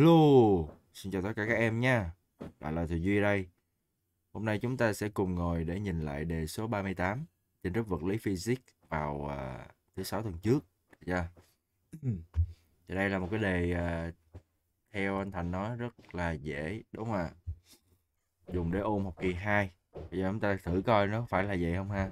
Hello, xin chào tất cả các em nha. Lại là thầy Duy đây. Hôm nay chúng ta sẽ cùng ngồi để nhìn lại đề số 38 trên lớp vật lý physics vào uh, thứ sáu tuần trước. Được dạ. yeah. đây là một cái đề uh, theo anh Thành nói rất là dễ, đúng không ạ? Dùng để ôn học kỳ 2. Bây giờ chúng ta thử coi nó phải là vậy không ha.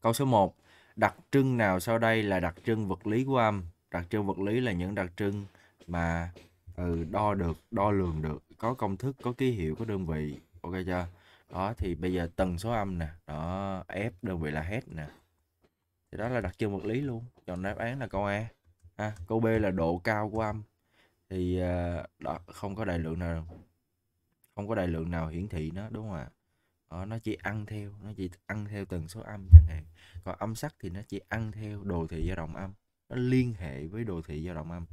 Câu số 1. Đặc trưng nào sau đây là đặc trưng vật lý của âm? Đặc trưng vật lý là những đặc trưng mà ừ, đo được đo lường được có công thức có ký hiệu có đơn vị ok chưa đó thì bây giờ tần số âm nè đó f đơn vị là hết nè thì đó là đặc trưng vật lý luôn chọn đáp án là câu a à, câu b là độ cao của âm thì ờ, đó không có đại lượng nào không có đại lượng nào hiển thị nó đúng không ạ đó, nó chỉ ăn theo nó chỉ ăn theo tần số âm chẳng hạn còn âm sắc thì nó chỉ ăn theo đồ thị dao động âm nó liên hệ với đồ thị dao động âm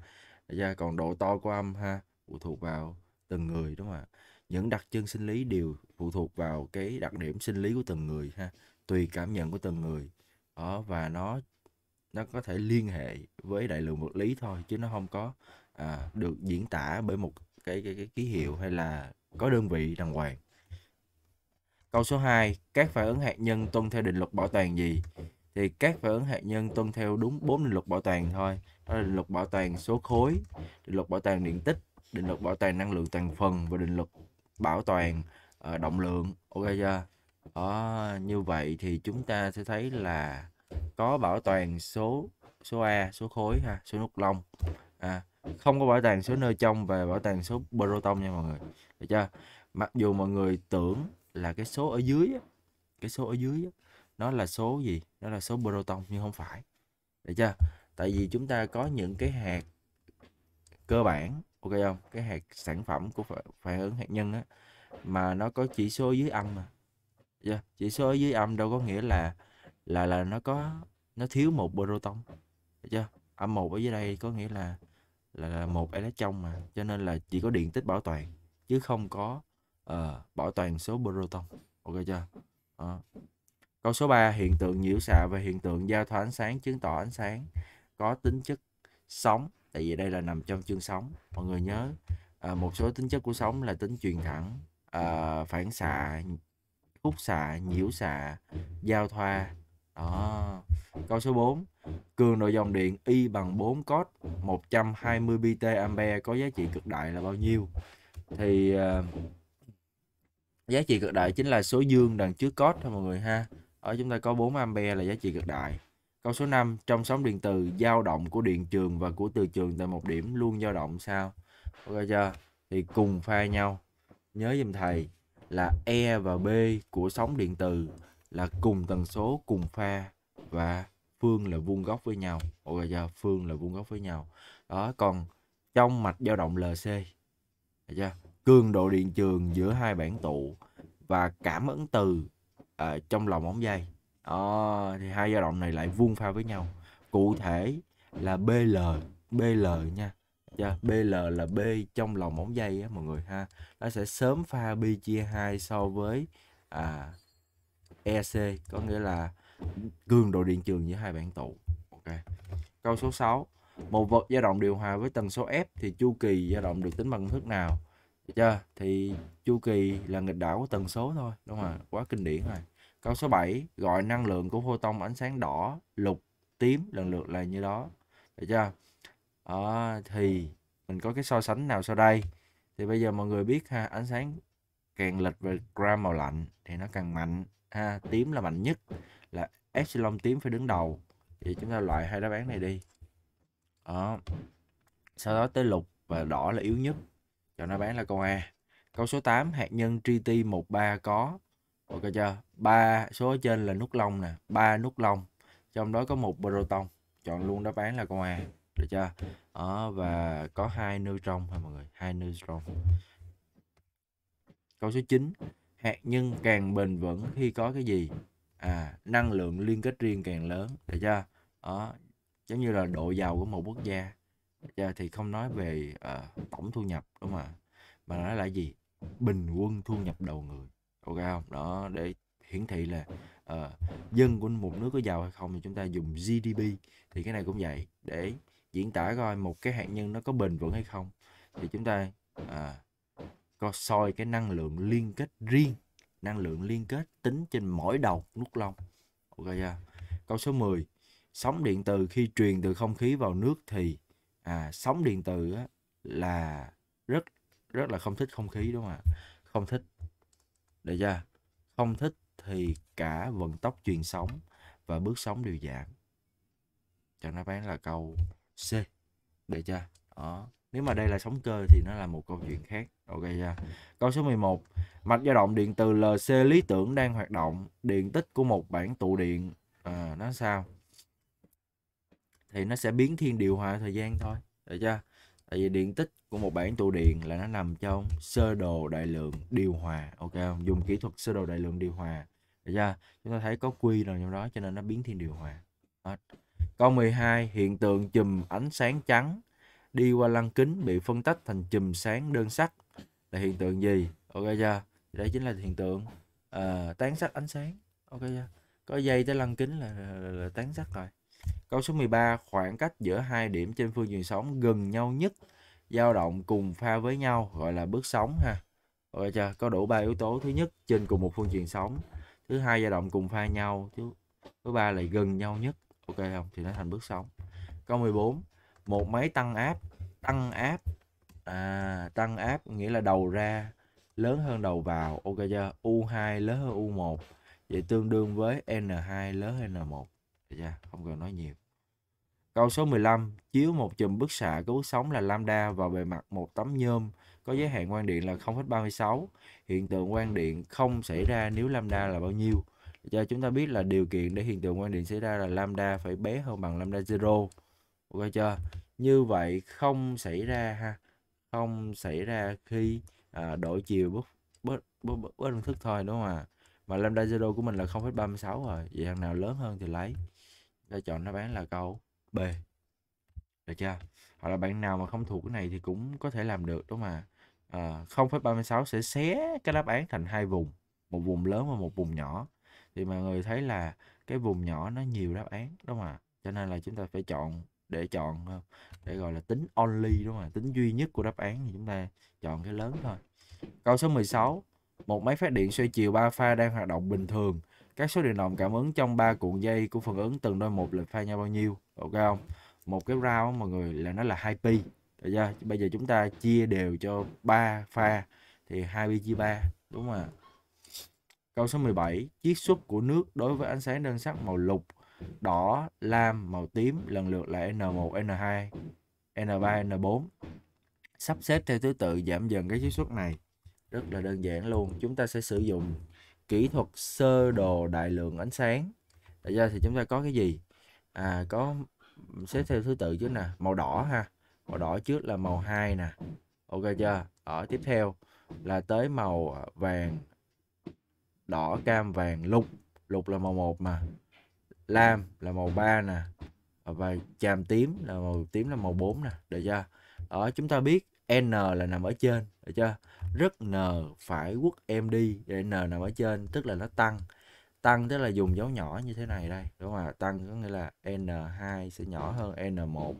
ra dạ, còn độ to của âm ha phụ thuộc vào từng người đúng không ạ những đặc trưng sinh lý đều phụ thuộc vào cái đặc điểm sinh lý của từng người ha tùy cảm nhận của từng người đó và nó nó có thể liên hệ với đại lượng vật lý thôi chứ nó không có à, được diễn tả bởi một cái cái, cái ký hiệu hay là có đơn vị đàng hoàng câu số 2 các phản ứng hạt nhân tuân theo định luật bảo toàn gì thì các phản ứng hạt nhân tuân theo đúng bốn định luật bảo toàn thôi đó là định luật bảo toàn số khối định luật bảo toàn điện tích định luật bảo toàn năng lượng toàn phần và định luật bảo toàn uh, ờ, động lượng ok chưa đó, ờ, như vậy thì chúng ta sẽ thấy là có bảo toàn số số a số khối ha số nút lông à, không có bảo toàn số nơi trong và bảo toàn số proton nha mọi người được chưa mặc dù mọi người tưởng là cái số ở dưới cái số ở dưới nó là số gì nó là số proton nhưng không phải được chưa tại vì chúng ta có những cái hạt cơ bản ok không cái hạt sản phẩm của phản ứng hạt nhân á mà nó có chỉ số dưới âm mà yeah. chỉ số dưới âm đâu có nghĩa là là là nó có nó thiếu một proton chưa âm một ở dưới đây có nghĩa là là, một electron mà cho nên là chỉ có điện tích bảo toàn chứ không có uh, bảo toàn số proton ok chưa à. câu số 3 hiện tượng nhiễu xạ và hiện tượng giao thoa ánh sáng chứng tỏ ánh sáng có tính chất sóng tại vì đây là nằm trong chương sóng mọi người nhớ à, một số tính chất của sóng là tính truyền thẳng à, phản xạ khúc xạ nhiễu xạ giao thoa đó. câu số 4 cường độ dòng điện y bằng 4 cos 120 bt ampere có giá trị cực đại là bao nhiêu thì à, giá trị cực đại chính là số dương đằng trước cos thôi mọi người ha ở chúng ta có 4 ampere là giá trị cực đại Câu số 5, trong sóng điện từ, dao động của điện trường và của từ trường tại một điểm luôn dao động sao? Ok chưa? Thì cùng pha nhau. Nhớ giùm thầy là E và B của sóng điện từ là cùng tần số, cùng pha và phương là vuông góc với nhau. Ok chưa? Phương là vuông góc với nhau. Đó, còn trong mạch dao động LC. Được chưa? Cường độ điện trường giữa hai bản tụ và cảm ứng từ uh, trong lòng ống dây à, thì hai giai đoạn này lại vuông pha với nhau cụ thể là BL BL nha yeah, dạ, BL là B trong lòng móng dây á mọi người ha nó sẽ sớm pha B chia 2 so với à, EC có nghĩa là cường độ điện trường giữa hai bản tụ ok câu số 6 một vật dao động điều hòa với tần số F thì chu kỳ dao động được tính bằng thức nào chưa dạ, thì chu kỳ là nghịch đảo của tần số thôi đúng không ạ quá kinh điển rồi Câu số 7 gọi năng lượng của photon ánh sáng đỏ, lục, tím lần lượt là như đó. Được chưa? À, thì mình có cái so sánh nào sau đây? Thì bây giờ mọi người biết ha, ánh sáng càng lệch về gram màu lạnh thì nó càng mạnh ha, tím là mạnh nhất là epsilon tím phải đứng đầu. Vậy chúng ta loại hai đáp án này đi. Đó. Sau đó tới lục và đỏ là yếu nhất. Chọn đáp án là câu A. Câu số 8 hạt nhân GT13 có ok chưa ba số trên là nút lông nè ba nút lông trong đó có một proton chọn luôn đáp án là con a được chưa đó, và có hai neutron ha mọi người hai neutron câu số 9 hạt nhân càng bền vững khi có cái gì à năng lượng liên kết riêng càng lớn được chưa đó giống như là độ giàu của một quốc gia chưa? thì không nói về uh, tổng thu nhập đúng không ạ mà nói là gì bình quân thu nhập đầu người ok không đó để hiển thị là uh, dân của một nước có giàu hay không thì chúng ta dùng GDP thì cái này cũng vậy để diễn tả coi một cái hạt nhân nó có bền vững hay không thì chúng ta à, có soi cái năng lượng liên kết riêng năng lượng liên kết tính trên mỗi đầu nút lông ok chưa câu số 10 sóng điện từ khi truyền từ không khí vào nước thì à, sóng điện từ á, là rất rất là không thích không khí đúng không ạ không thích để chưa? Không thích thì cả vận tốc truyền sóng và bước sóng đều giảm. Cho nó bán là câu C. để cho Đó. Nếu mà đây là sóng cơ thì nó là một câu chuyện khác. Ok chưa? Câu số 11. Mạch dao động điện từ LC lý tưởng đang hoạt động. Điện tích của một bản tụ điện. À, nó sao? Thì nó sẽ biến thiên điều hòa thời gian thôi. Được chưa? tại vì điện tích của một bản tụ điện là nó nằm trong sơ đồ đại lượng điều hòa ok không dùng kỹ thuật sơ đồ đại lượng điều hòa được chưa chúng ta thấy có quy rồi trong đó cho nên nó biến thiên điều hòa Hết. câu 12 hiện tượng chùm ánh sáng trắng đi qua lăng kính bị phân tách thành chùm sáng đơn sắc là hiện tượng gì ok chưa đây chính là hiện tượng uh, tán sắc ánh sáng ok chưa có dây tới lăng kính là, là, là, là tán sắc rồi Câu số 13, khoảng cách giữa hai điểm trên phương diện sóng gần nhau nhất dao động cùng pha với nhau gọi là bước sóng ha. Ok chưa? Có đủ ba yếu tố, thứ nhất trên cùng một phương diện sóng, thứ hai dao động cùng pha nhau, thứ thứ ba lại gần nhau nhất. Ok không? Thì nó thành bước sóng. Câu 14, một máy tăng áp, tăng áp à tăng áp nghĩa là đầu ra lớn hơn đầu vào. Ok chưa? U2 lớn hơn U1 vậy tương đương với N2 lớn hơn N1 yeah, không cần nói nhiều câu số 15 chiếu một chùm bức xạ có bước sóng là lambda vào bề mặt một tấm nhôm có giới hạn quang điện là 0,36 hiện tượng quang điện không xảy ra nếu lambda là bao nhiêu cho chúng ta biết là điều kiện để hiện tượng quang điện xảy ra là lambda phải bé hơn bằng lambda zero ok chưa như vậy không xảy ra ha không xảy ra khi à, đổi chiều bất bất bất, bất, bất thức thôi đúng không ạ à? mà lambda zero của mình là 0,36 rồi vậy thằng nào lớn hơn thì lấy ta chọn đáp án là câu B được chưa hoặc là bạn nào mà không thuộc cái này thì cũng có thể làm được đó mà à, 0,36 sẽ xé cái đáp án thành hai vùng một vùng lớn và một vùng nhỏ thì mọi người thấy là cái vùng nhỏ nó nhiều đáp án đúng không mà cho nên là chúng ta phải chọn để chọn ờ, để gọi là tính only đúng không ạ tính duy nhất của đáp án thì chúng ta chọn cái lớn thôi câu số 16 một máy phát điện xoay chiều 3 pha đang hoạt động bình thường các số điện động cảm ứng trong ba cuộn dây của phần ứng từng đôi một lần pha nhau bao nhiêu ok không một cái round mọi người là nó là hai pi được chưa bây giờ chúng ta chia đều cho ba pha thì hai pi chia ba đúng không câu số 17 chiết xuất của nước đối với ánh sáng đơn sắc màu lục đỏ lam màu tím lần lượt là n1 n2 n3 n4 sắp xếp theo thứ tự giảm dần cái chiết xuất này rất là đơn giản luôn chúng ta sẽ sử dụng kỹ thuật sơ đồ đại lượng ánh sáng tại ra thì chúng ta có cái gì à có xếp theo thứ tự trước nè màu đỏ ha màu đỏ trước là màu 2 nè ok chưa ở tiếp theo là tới màu à, vàng đỏ cam vàng lục lục là màu 1 mà lam là màu 3 nè và chàm tím là màu tím là màu 4 nè được chưa đó chúng ta biết n là nằm ở trên được chưa rất n phải quất em đi để n nằm ở trên tức là nó tăng tăng tức là dùng dấu nhỏ như thế này đây đúng không ạ tăng có nghĩa là n2 sẽ nhỏ hơn n1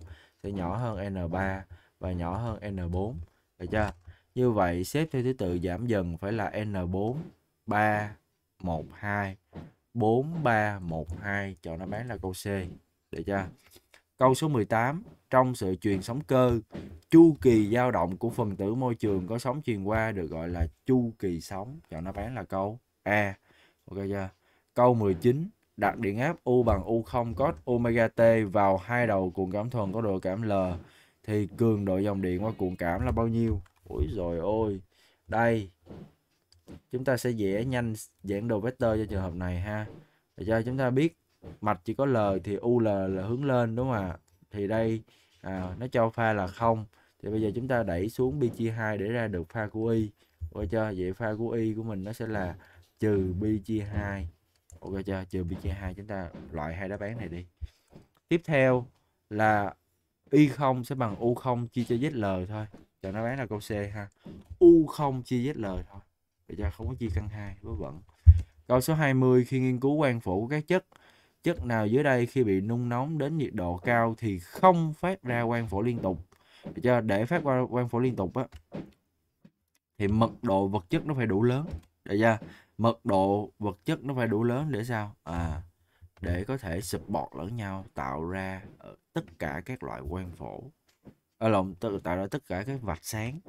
sẽ nhỏ hơn n3 và nhỏ hơn n4 được chưa như vậy xếp theo thứ tự giảm dần phải là n4 3 1 2 4 3 1 2 chọn đáp án là câu C được chưa Câu số 18, trong sự truyền sóng cơ, chu kỳ dao động của phần tử môi trường có sóng truyền qua được gọi là chu kỳ sóng. Chọn đáp án là câu A. Ok chưa? Câu 19, đặt điện áp U bằng U0 cos omega T vào hai đầu cuộn cảm thuần có độ cảm L thì cường độ dòng điện qua cuộn cảm là bao nhiêu? Ôi rồi ôi. Đây. Chúng ta sẽ vẽ nhanh giảng đồ vector cho trường hợp này ha. Để cho chúng ta biết mạch chỉ có l thì u l là hướng lên đúng không ạ thì đây à, nó cho pha là không thì bây giờ chúng ta đẩy xuống pi chia 2 để ra được pha của y ok chưa vậy pha của y của mình nó sẽ là trừ pi chia 2 ok chưa trừ pi chia 2 chúng ta loại hai đáp án này đi tiếp theo là y 0 sẽ bằng u 0 chia cho zl thôi chọn đáp án là câu c ha u 0 chia zl thôi bây giờ không có chia căn hai với vẫn câu số 20 khi nghiên cứu quan phủ các chất Chất nào dưới đây khi bị nung nóng đến nhiệt độ cao thì không phát ra quang phổ liên tục. Cho để phát ra quang phổ liên tục á thì mật độ vật chất nó phải đủ lớn. Được chưa? Mật độ vật chất nó phải đủ lớn để sao? À để có thể sụp bọt lẫn nhau tạo ra ờ, tất cả các loại quang phổ ở à, lòng tạo ra tất cả các vạch sáng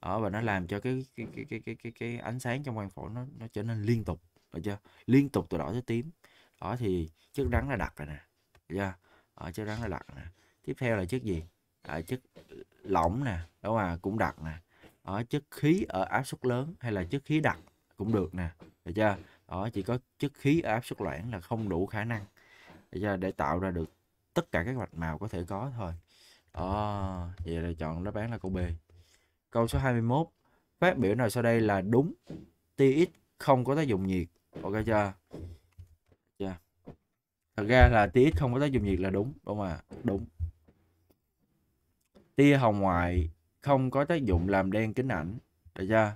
ở và nó làm cho cái cái cái cái cái cái, cái ánh sáng trong quang phổ nó nó trở nên liên tục được chưa liên tục từ đỏ tới tím ở thì chất rắn là đặc rồi nè chưa ở chất rắn là đặc nè tiếp theo là chất gì ở chất lỏng nè đúng mà cũng đặc nè ở chất khí ở áp suất lớn hay là chất khí đặc cũng được nè được chưa đó chỉ có chất khí ở áp suất loãng là không đủ khả năng được chưa? để tạo ra được tất cả các mạch màu có thể có thôi đó vậy là chọn đáp án là câu B câu số 21 phát biểu nào sau đây là đúng x không có tác dụng nhiệt ok chưa yeah. Dạ. thật ra là tia x không có tác dụng nhiệt là đúng đúng mà đúng tia hồng ngoại không có tác dụng làm đen kính ảnh được chưa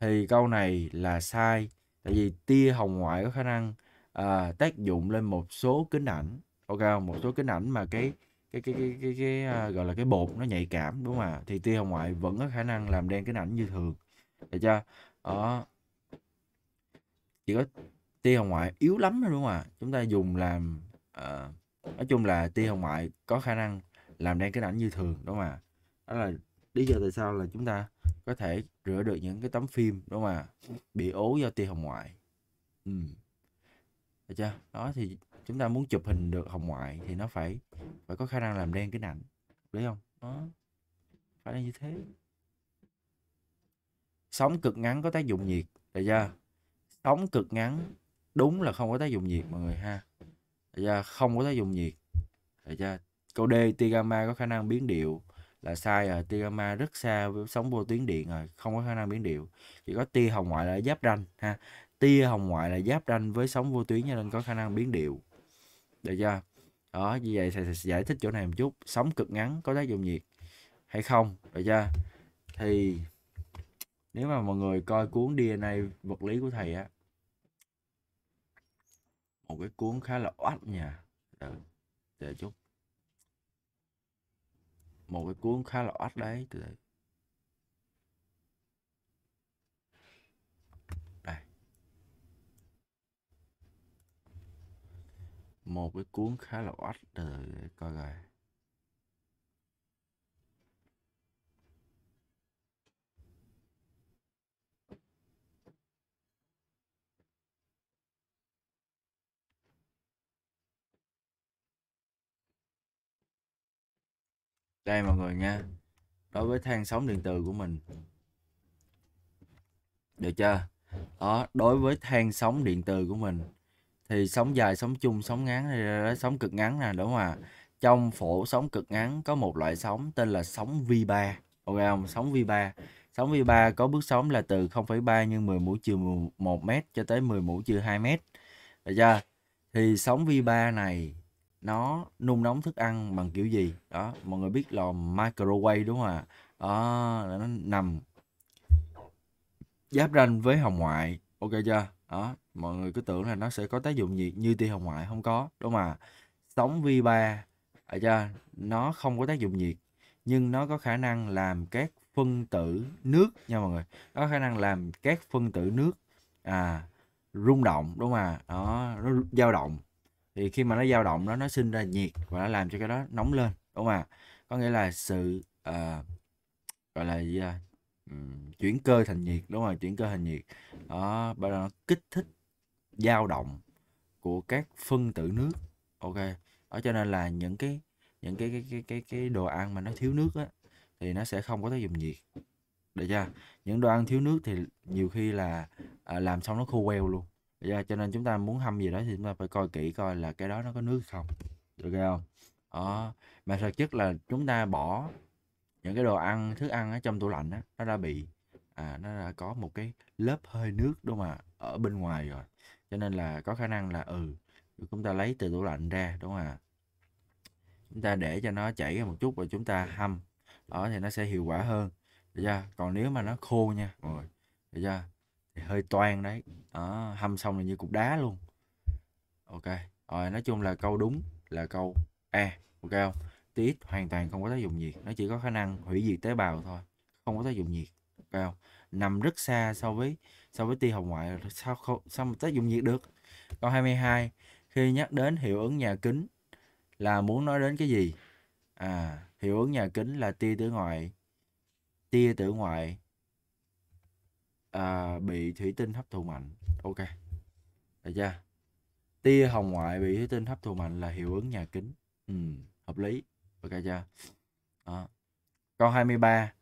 thì câu này là sai tại vì tia hồng ngoại có khả năng à, tác dụng lên một số kính ảnh ok một số kính ảnh mà cái cái cái cái cái, cái à, gọi là cái bột nó nhạy cảm đúng không ạ thì tia hồng ngoại vẫn có khả năng làm đen kính ảnh như thường được chưa đó chỉ có tia hồng ngoại yếu lắm đúng không ạ chúng ta dùng làm uh, nói chung là tia hồng ngoại có khả năng làm đen cái ảnh như thường đúng không ạ đó là lý do tại sao là chúng ta có thể rửa được những cái tấm phim đúng không ạ bị ố do tia hồng ngoại ừ. được chưa đó thì chúng ta muốn chụp hình được hồng ngoại thì nó phải phải có khả năng làm đen cái ảnh đúng không đó phải là như thế sóng cực ngắn có tác dụng nhiệt được chưa sóng cực ngắn đúng là không có tác dụng nhiệt mọi người ha ra không có tác dụng nhiệt ra câu D tia gamma có khả năng biến điệu là sai rồi tia gamma rất xa với sóng vô tuyến điện rồi không có khả năng biến điệu chỉ có tia hồng ngoại là giáp ranh ha tia hồng ngoại là giáp ranh với sóng vô tuyến cho nên có khả năng biến điệu được chưa đó như vậy thầy sẽ giải thích chỗ này một chút sóng cực ngắn có tác dụng nhiệt hay không được chưa thì nếu mà mọi người coi cuốn DNA vật lý của thầy á một cái cuốn khá là oách nha để, để chút một cái cuốn khá là oách đấy từ đây một cái cuốn khá là oách từ coi rồi đây mọi người nha đối với than sóng điện từ của mình được chưa đó đối với than sóng điện từ của mình thì sóng dài sóng chung sóng ngắn ờ, sóng cực ngắn nè đúng không ạ trong phổ sóng cực ngắn có một loại sóng tên là sóng V3 ok không sóng V3 sóng V3 có bước sóng là từ 0,3 nhân 10 mũ trừ 1 m cho tới 10 mũ trừ 2 m được chưa thì sóng V3 này nó nung nóng thức ăn bằng kiểu gì đó mọi người biết lò microwave đúng không ạ đó nó nằm giáp ranh với hồng ngoại ok chưa đó mọi người cứ tưởng là nó sẽ có tác dụng nhiệt như tia hồng ngoại không có đúng không ạ sóng vi ba ở chưa nó không có tác dụng nhiệt nhưng nó có khả năng làm các phân tử nước nha mọi người nó có khả năng làm các phân tử nước à rung động đúng không ạ đó nó dao động thì khi mà nó dao động đó nó sinh ra nhiệt và nó làm cho cái đó nóng lên đúng không ạ có nghĩa là sự uh, gọi là gì chuyển cơ thành nhiệt đúng rồi chuyển cơ thành nhiệt đó bắt đầu nó kích thích dao động của các phân tử nước ok ở cho nên là những cái những cái cái cái cái, cái đồ ăn mà nó thiếu nước á thì nó sẽ không có tác dụng nhiệt được chưa những đồ ăn thiếu nước thì nhiều khi là à, làm xong nó khô queo luôn yeah, cho nên chúng ta muốn hâm gì đó thì chúng ta phải coi kỹ coi là cái đó nó có nước không được không đó ừ. mà thực chất là chúng ta bỏ những cái đồ ăn thức ăn ở trong tủ lạnh á nó đã bị à nó đã có một cái lớp hơi nước đúng không ạ ở bên ngoài rồi cho nên là có khả năng là ừ chúng ta lấy từ tủ lạnh ra đúng không ạ chúng ta để cho nó chảy ra một chút rồi chúng ta hâm đó thì nó sẽ hiệu quả hơn được chưa còn nếu mà nó khô nha rồi. được chưa hơi toan đấy đó, hâm xong là như cục đá luôn ok rồi nói chung là câu đúng là câu e ok không tia hoàn toàn không có tác dụng nhiệt nó chỉ có khả năng hủy diệt tế bào thôi không có tác dụng nhiệt ok không nằm rất xa so với so với tia hồng ngoại sao không sao mà tác dụng nhiệt được câu 22 khi nhắc đến hiệu ứng nhà kính là muốn nói đến cái gì à hiệu ứng nhà kính là tia tử ngoại tia tử ngoại à, bị thủy tinh hấp thụ mạnh ok được chưa tia hồng ngoại bị thủy tinh hấp thụ mạnh là hiệu ứng nhà kính ừ, hợp lý ok chưa Đó. câu 23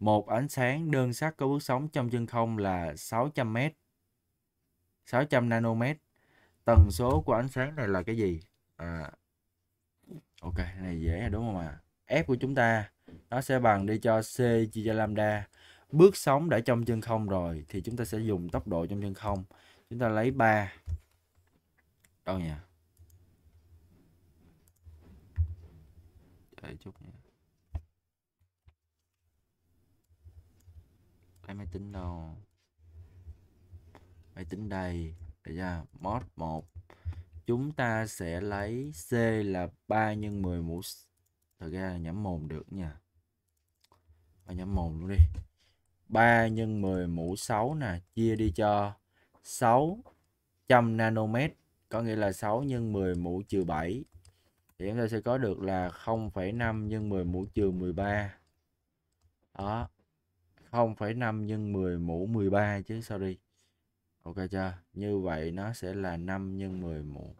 một ánh sáng đơn sắc có bước sóng trong chân không là 600 m 600 nanomet tần số của ánh sáng này là cái gì à, ok này dễ rồi đúng không ạ à? F của chúng ta nó sẽ bằng đi cho C chia cho lambda bước sóng đã trong chân không rồi thì chúng ta sẽ dùng tốc độ trong chân không chúng ta lấy 3 đâu nhỉ đợi chút nha. lấy máy tính đâu máy tính đây Đây ra mod 1 chúng ta sẽ lấy C là 3 nhân 10 mũ thật ra nhắm mồm được nha và nhắm mồm luôn đi 3 nhân 10 mũ 6 nè chia đi cho 600 nanomet có nghĩa là 6 nhân 10 mũ trừ 7 thì chúng ta sẽ có được là 0,5 nhân 10 mũ trừ 13 đó 0,5 nhân 10 mũ 13 chứ sao đi ok chưa như vậy nó sẽ là 5 nhân 10 mũ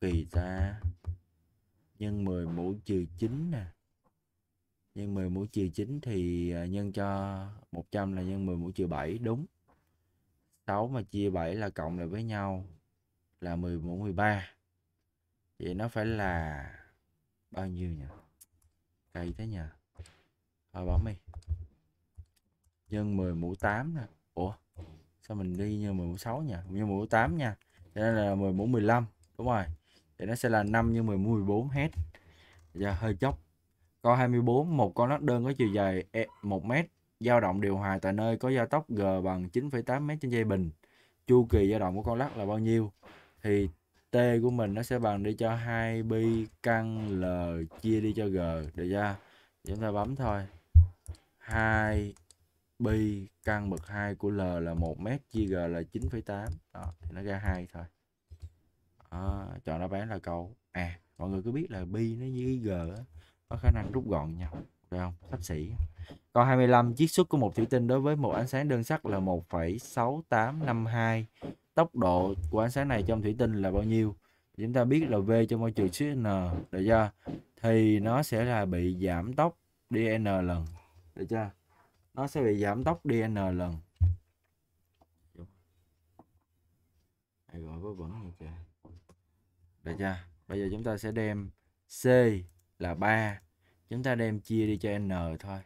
kỳ ta nhân 10 mũ trừ 9 nè nhân 10 mũ trừ 9 thì à, nhân cho 100 là nhân 10 mũ trừ 7 đúng 6 mà chia 7 là cộng lại với nhau là 10 mũ 13 vậy nó phải là bao nhiêu nhỉ cây thế nhỉ thôi bỏ mi nhân 10 mũ 8 nè Ủa sao mình đi như 10 mũ 6 nhỉ như mũ 8 nha cho nên là 10 mũ 15 đúng rồi thì nó sẽ là 5 như 10 mũ 14 hết giờ dạ, hơi chốc con 24, một con lắc đơn có chiều dài 1 e, m, dao động điều hòa tại nơi có gia tốc G bằng 9,8 m trên giây bình. Chu kỳ dao động của con lắc là bao nhiêu? Thì T của mình nó sẽ bằng đi cho 2 pi căn L chia đi cho G, được chưa? Chúng ta bấm thôi. 2 pi căn bậc 2 của L là 1 m chia G là 9,8. Đó, thì nó ra 2 thôi. À, chọn đáp án là câu A. À, mọi người cứ biết là pi nó với G á có khả năng rút gọn nha được không sắp xỉ còn 25 chiết xuất của một thủy tinh đối với một ánh sáng đơn sắc là 1,6852 tốc độ của ánh sáng này trong thủy tinh là bao nhiêu chúng ta biết là V cho môi trường xứ N được chưa thì nó sẽ là bị giảm tốc DN lần được chưa nó sẽ bị giảm tốc DN lần Đây gọi vớ vẩn chưa được chưa bây giờ chúng ta sẽ đem C là 3 chúng ta đem chia đi cho n thôi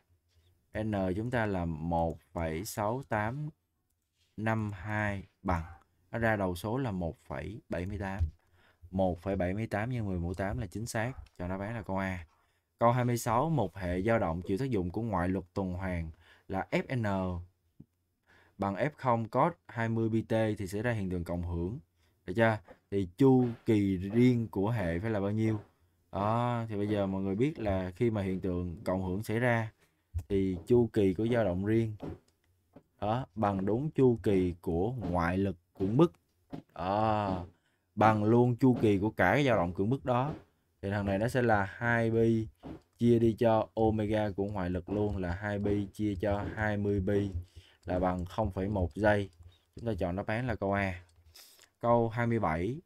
n chúng ta là 1,6852 bằng nó ra đầu số là 1,78 1,78 nhân 10 mũ 8 là chính xác cho nó án là câu A câu 26 một hệ dao động chịu tác dụng của ngoại luật tuần hoàn là Fn bằng F0 cos 20 pt thì sẽ ra hiện tượng cộng hưởng được chưa thì chu kỳ riêng của hệ phải là bao nhiêu đó ờ, thì bây giờ mọi người biết là khi mà hiện tượng cộng hưởng xảy ra thì chu kỳ của dao động riêng đó bằng đúng chu kỳ của ngoại lực cưỡng bức à, bằng luôn chu kỳ của cả cái dao động cưỡng bức đó thì thằng này nó sẽ là 2 pi chia đi cho omega của ngoại lực luôn là 2 pi chia cho 20 pi là bằng 0,1 giây chúng ta chọn đáp án là câu A câu 27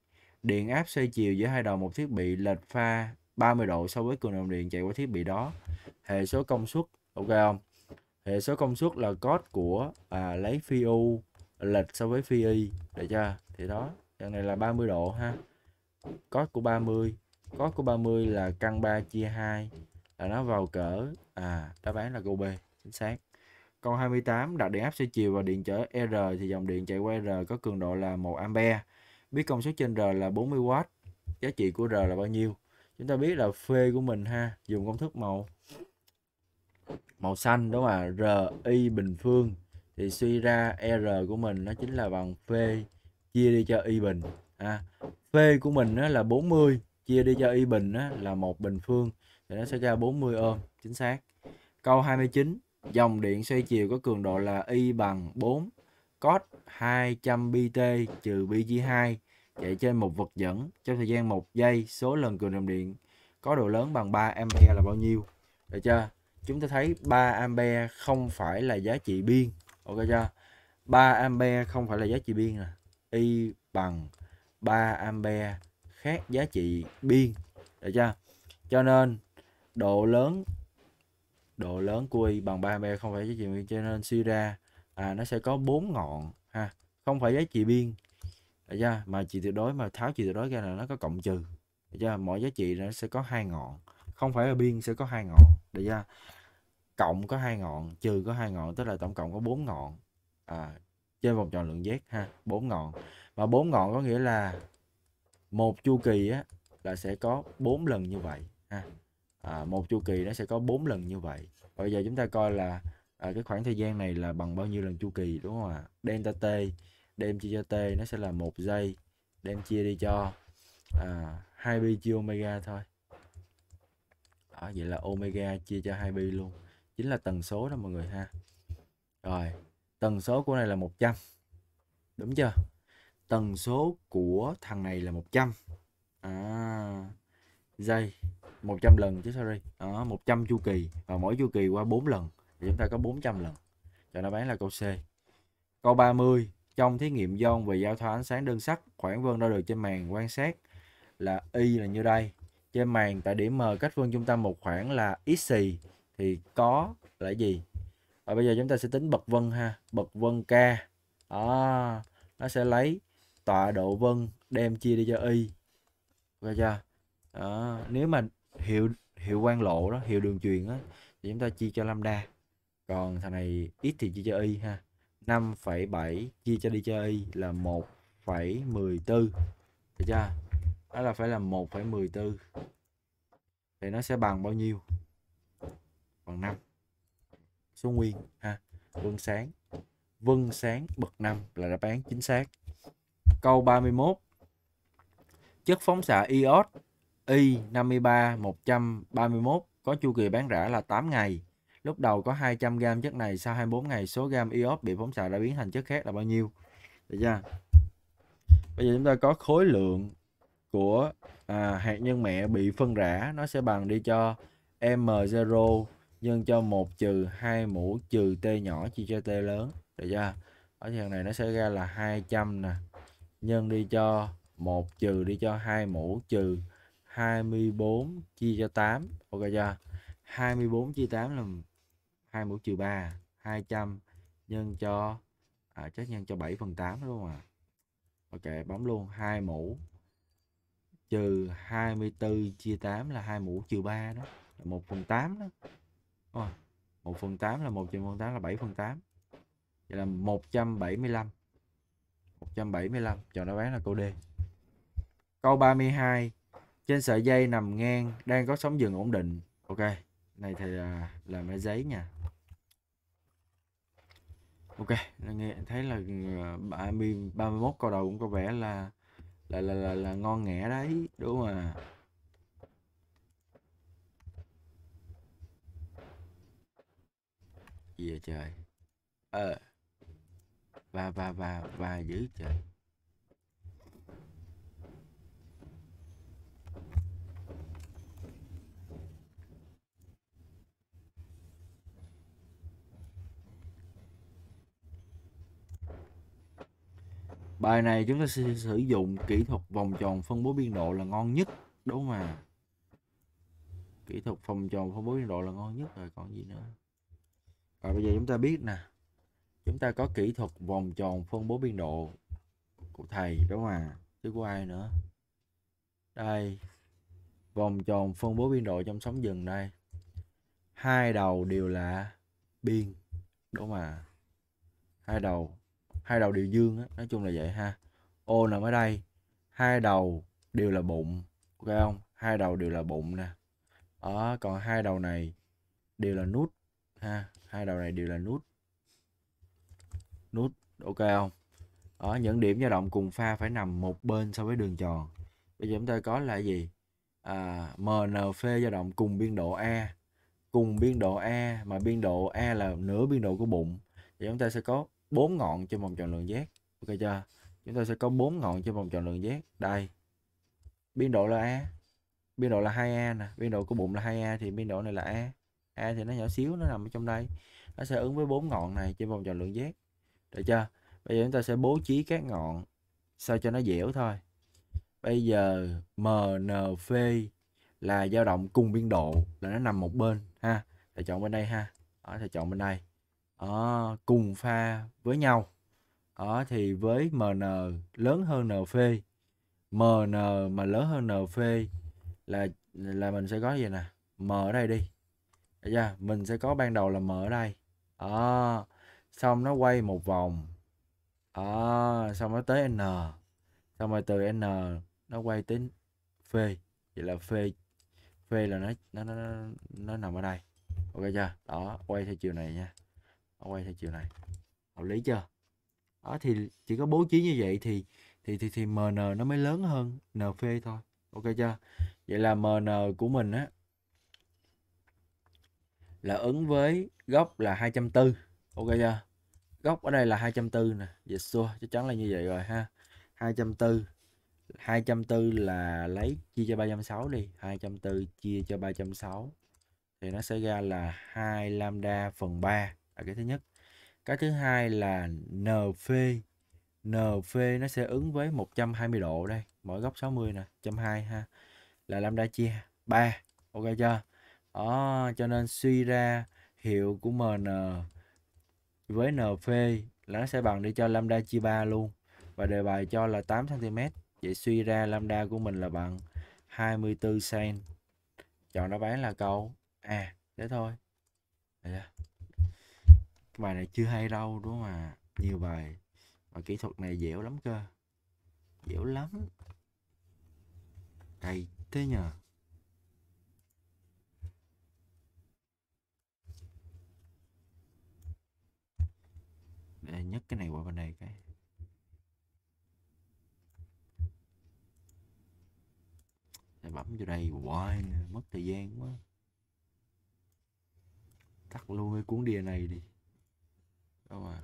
Điện áp xoay chiều giữa hai đầu một thiết bị lệch pha 30 độ so với cường độ điện chạy qua thiết bị đó. Hệ số công suất, ok không? Hệ số công suất là cos của à, lấy phi u lệch so với phi y, được chưa? Thì đó, đằng này là 30 độ ha. Cos của 30, cos của 30 là căn 3 chia 2 là nó vào cỡ à đáp án là câu B, chính xác. Câu 28 đặt điện áp xoay chiều và điện trở R thì dòng điện chạy qua R có cường độ là 1 ampere biết công suất trên R là 40W giá trị của R là bao nhiêu chúng ta biết là phê của mình ha dùng công thức màu màu xanh đó mà RI bình phương thì suy ra R của mình nó chính là bằng phê chia đi cho Y bình ha phê của mình nó là 40 chia đi cho Y bình á, là một bình phương thì nó sẽ ra 40 ôm chính xác câu 29 dòng điện xoay chiều có cường độ là Y bằng 4 cos 200 BT trừ BG2 chạy trên một vật dẫn trong thời gian 1 giây số lần cường đồng điện có độ lớn bằng 3 ampere là bao nhiêu được chưa chúng ta thấy 3 ampere không phải là giá trị biên ok chưa 3 ampere không phải là giá trị biên nè à? y bằng 3 ampere khác giá trị biên được chưa cho nên độ lớn độ lớn của y bằng 3 ampere không phải giá trị biên cho nên suy ra à, nó sẽ có bốn ngọn ha không phải giá trị biên được chưa mà trị tuyệt đối mà tháo trị tuyệt đối ra là nó có cộng trừ được chưa mỗi giá trị nó sẽ có hai ngọn không phải ở biên sẽ có hai ngọn được chưa cộng có hai ngọn trừ có hai ngọn tức là tổng cộng có bốn ngọn à, trên vòng tròn lượng z ha bốn ngọn và bốn ngọn có nghĩa là một chu kỳ á, là sẽ có bốn lần như vậy ha à, một chu kỳ nó sẽ có bốn lần như vậy bây giờ chúng ta coi là à, cái khoảng thời gian này là bằng bao nhiêu lần chu kỳ đúng không ạ à? delta t đem chia cho t nó sẽ là một giây đem chia đi cho à, 2 pi chia omega thôi đó, vậy là omega chia cho 2 pi luôn chính là tần số đó mọi người ha rồi tần số của này là 100 đúng chưa tần số của thằng này là 100 à, giây 100 lần chứ sorry đó, 100 chu kỳ và mỗi chu kỳ qua 4 lần thì chúng ta có 400 lần cho nó bán là câu C câu 30 trong thí nghiệm dông về giao thoa ánh sáng đơn sắc khoảng vân đo được trên màn quan sát là y là như đây trên màn tại điểm M cách vân trung tâm một khoảng là x thì có là gì và bây giờ chúng ta sẽ tính bậc vân ha bậc vân k đó nó sẽ lấy tọa độ vân đem chia đi cho y và chưa đó. nếu mà hiệu hiệu quang lộ đó hiệu đường truyền đó, thì chúng ta chia cho lambda còn thằng này x thì chia cho y ha 5,7 chia cho đi cho y là 1,14 được chưa đó là phải là 1,14 thì nó sẽ bằng bao nhiêu bằng 5 số nguyên ha vân sáng vân sáng bậc 5 là đáp án chính xác câu 31 chất phóng xạ iốt Y 53 131 có chu kỳ bán rã là 8 ngày Lúc đầu có 200 gram chất này, sau 24 ngày số gam iốt bị phóng xạ đã biến thành chất khác là bao nhiêu? Được chưa? Bây giờ chúng ta có khối lượng của à, hạt nhân mẹ bị phân rã nó sẽ bằng đi cho M0 nhân cho 1 trừ 2 mũ trừ T nhỏ chia cho T lớn. Được chưa? Ở trường này nó sẽ ra là 200 nè. Nhân đi cho 1 trừ đi cho 2 mũ trừ 24 chia cho 8. Ok chưa? 24 chia 8 là 2 mũ trừ 3 200 nhân cho à, chắc nhân cho 7 phần 8 đúng không ạ? À? Ok, bấm luôn 2 mũ trừ 24 chia 8 là 2 mũ trừ 3 đó, là 1 phần 8 đó. Ồ, à, 1 phần 8 là 1 trừ 1 phần 8 là 7 phần 8. Vậy là 175. 175, chọn đáp án là câu D. Câu 32. Trên sợi dây nằm ngang đang có sóng dừng ổn định. Ok, này thì là làm cái giấy nha ok nghe thấy là 30 ờ, 31 câu đầu cũng có vẻ là là là là, là ngon nghẻ đấy đúng không ạ? À? gì vậy trời ờ à, và và và và dữ trời Bài này chúng ta sẽ sử dụng kỹ thuật vòng tròn phân bố biên độ là ngon nhất đúng không ạ? Kỹ thuật vòng tròn phân bố biên độ là ngon nhất rồi còn gì nữa? và bây giờ chúng ta biết nè. Chúng ta có kỹ thuật vòng tròn phân bố biên độ của thầy đúng không ạ? Chứ của ai nữa? Đây. Vòng tròn phân bố biên độ trong sóng dừng đây. Hai đầu đều là biên đúng không ạ? Hai đầu hai đầu đều dương á nói chung là vậy ha ô nằm ở đây hai đầu đều là bụng ok không hai đầu đều là bụng nè đó còn hai đầu này đều là nút ha hai đầu này đều là nút nút ok không ở những điểm dao động cùng pha phải nằm một bên so với đường tròn bây giờ chúng ta có là gì à, mnf dao động cùng biên độ a cùng biên độ a mà biên độ a là nửa biên độ của bụng thì chúng ta sẽ có bốn ngọn trên vòng tròn lượng giác ok chưa chúng ta sẽ có bốn ngọn trên vòng tròn lượng giác đây biên độ là a biên độ là 2a nè biên độ của bụng là 2a thì biên độ này là a a thì nó nhỏ xíu nó nằm ở trong đây nó sẽ ứng với bốn ngọn này trên vòng tròn lượng giác được chưa bây giờ chúng ta sẽ bố trí các ngọn sao cho nó dẻo thôi bây giờ mnp là dao động cùng biên độ là nó nằm một bên ha thầy chọn bên đây ha đó, thầy chọn bên đây đó, ờ, cùng pha với nhau. Đó, ờ, thì với MN lớn hơn NP, MN mà lớn hơn NP là là mình sẽ có gì nè? M ở đây đi. Được chưa? Mình sẽ có ban đầu là M ở đây. Đó. Ờ, xong nó quay một vòng. Đó, xong nó tới N. Xong rồi từ N nó quay tính P. Vậy là P P là nó nó nó nó nằm ở đây. Ok chưa? Đó, quay theo chiều này nha nó quay theo chiều này hợp lý chưa đó thì chỉ có bố trí như vậy thì thì thì, thì mn nó mới lớn hơn np thôi ok chưa vậy là mn của mình á là ứng với góc là 240 ok chưa góc ở đây là 240 nè dịch xua chắc chắn là như vậy rồi ha 240 240 là lấy chia cho 306 đi 240 chia cho 306 thì nó sẽ ra là 2 lambda phần 3 là cái thứ nhất cái thứ hai là NV NV nó sẽ ứng với 120 độ đây mỗi góc 60 nè 120 ha là lambda chia 3 ok chưa đó cho nên suy ra hiệu của MN với NV là nó sẽ bằng để cho lambda chia 3 luôn và đề bài cho là 8 cm vậy suy ra lambda của mình là bằng 24 cm chọn đáp án là câu A à, thế thôi Đấy bài này chưa hay đâu đúng không à nhiều bài mà kỹ thuật này dẻo lắm cơ dẻo lắm cày thế nhờ để nhấc cái này qua bên này cái để bấm vô đây hoài mất thời gian quá Tắt luôn cái cuốn đìa này đi Câu à.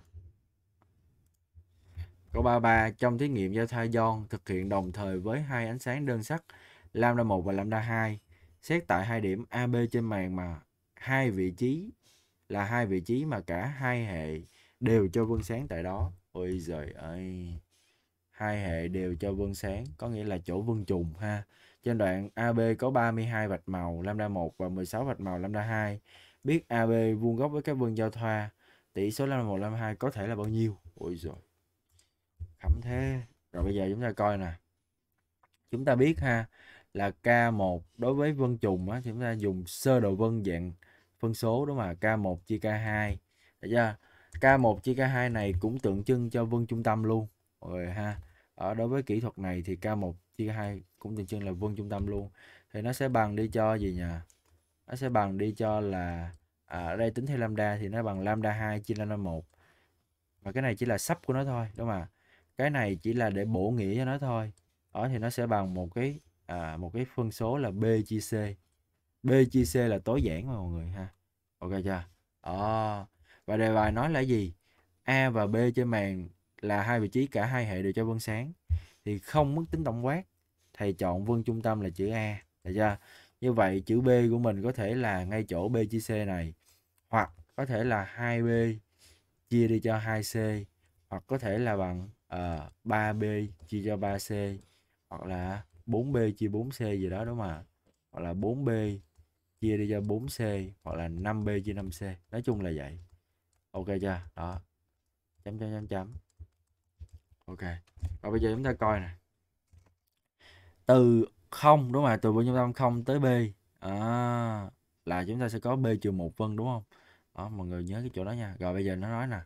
Câu 33 trong thí nghiệm giao thai gion thực hiện đồng thời với hai ánh sáng đơn sắc lambda 1 và lambda 2 xét tại hai điểm AB trên màn mà hai vị trí là hai vị trí mà cả hai hệ đều cho vân sáng tại đó. Ôi giời ơi. Hai hệ đều cho vân sáng, có nghĩa là chỗ vân trùng ha. Trên đoạn AB có 32 vạch màu lambda 1 và 16 vạch màu lambda 2. Biết AB vuông góc với các vân giao thoa tỷ số năm một năm hai có thể là bao nhiêu ôi rồi khẩm thế rồi bây giờ chúng ta coi nè chúng ta biết ha là K1 đối với vân trùng á chúng ta dùng sơ đồ vân dạng phân số đó mà K1 chia K2 được chưa K1 chia K2 này cũng tượng trưng cho vân trung tâm luôn rồi ha ở đối với kỹ thuật này thì K1 chia K2 cũng tượng trưng là vân trung tâm luôn thì nó sẽ bằng đi cho gì nhỉ nó sẽ bằng đi cho là à, ở đây tính theo lambda thì nó bằng lambda 2 chia lambda 1 và cái này chỉ là sắp của nó thôi đúng không ạ cái này chỉ là để bổ nghĩa cho nó thôi đó thì nó sẽ bằng một cái à, một cái phân số là b chia c b chia c là tối giản mà mọi người ha ok chưa đó ờ. và đề bài nói là gì a và b trên màn là hai vị trí cả hai hệ đều cho vân sáng thì không mức tính tổng quát thầy chọn vân trung tâm là chữ a được chưa như vậy chữ b của mình có thể là ngay chỗ b chia c này hoặc có thể là 2b chia đi cho 2c hoặc có thể là bằng uh, ờ, 3b chia cho 3c hoặc là 4b chia 4c gì đó đúng không ạ hoặc là 4b chia đi cho 4c hoặc là 5b chia 5c nói chung là vậy ok chưa đó chấm chấm chấm chấm ok và bây giờ chúng ta coi nè từ 0 đúng không ạ từ 4.5 tới b à, là chúng ta sẽ có b trừ 1 vân đúng không đó, mọi người nhớ cái chỗ đó nha rồi bây giờ nó nói nè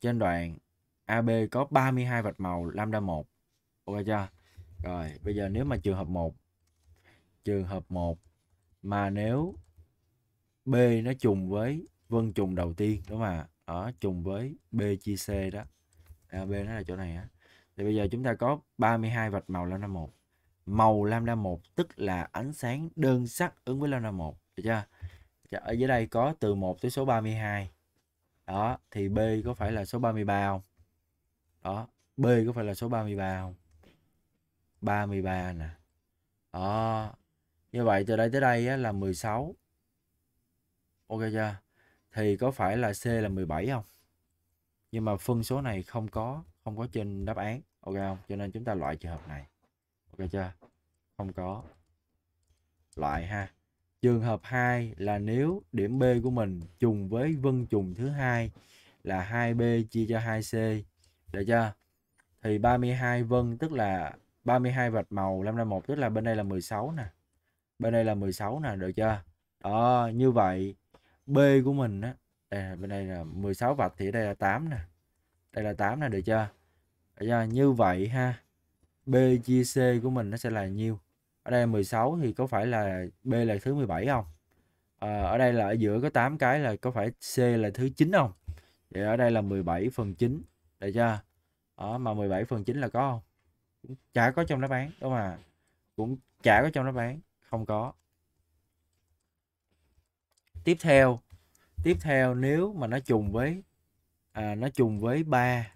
trên đoạn AB có 32 vạch màu lambda 1 ok chưa rồi bây giờ nếu mà trường hợp 1 trường hợp 1 mà nếu B nó trùng với vân trùng đầu tiên đúng không ạ ở trùng với B chia C đó AB nó là chỗ này á thì bây giờ chúng ta có 32 vạch màu lambda 1 màu lambda 1 tức là ánh sáng đơn sắc ứng với lambda 1 được chưa Dạ, ở dưới đây có từ 1 tới số 32 đó thì B có phải là số 33 không đó B có phải là số 33 không 33 nè đó như vậy từ đây tới đây á, là 16 ok chưa thì có phải là C là 17 không nhưng mà phân số này không có không có trên đáp án ok không cho nên chúng ta loại trường hợp này ok chưa không có loại ha Trường hợp 2 là nếu điểm B của mình trùng với vân trùng thứ hai là 2B chia cho 2C. Được chưa? Thì 32 vân tức là 32 vạch màu 551 tức là bên đây là 16 nè. Bên đây là 16 nè, được chưa? Đó, như vậy B của mình á đây, bên đây là 16 vạch thì đây là 8 nè. Đây là 8 nè, được chưa? Được chưa? Như vậy ha. B chia C của mình nó sẽ là nhiêu? ở đây là 16 thì có phải là B là thứ 17 không à, ở đây là ở giữa có 8 cái là có phải C là thứ 9 không vậy ở đây là 17 phần 9 được chưa đó, ờ, mà 17 phần 9 là có không chả có trong đáp án đúng không à cũng chả có trong đáp án không có tiếp theo tiếp theo nếu mà nó trùng với à, nó trùng với 3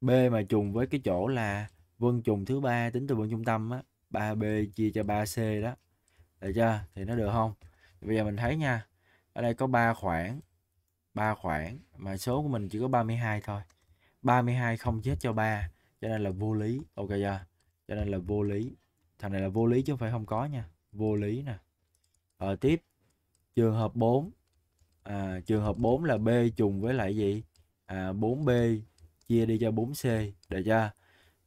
B mà trùng với cái chỗ là vân trùng thứ ba tính từ vân trung tâm á 3B chia cho 3C đó được chưa thì nó được không bây giờ mình thấy nha ở đây có 3 khoảng, 3 khoảng, mà số của mình chỉ có 32 thôi 32 không chết cho 3 cho nên là vô lý ok chưa cho nên là vô lý thằng này là vô lý chứ không phải không có nha vô lý nè rồi tiếp trường hợp 4 à, trường hợp 4 là B trùng với lại gì à, 4B chia đi cho 4C được chưa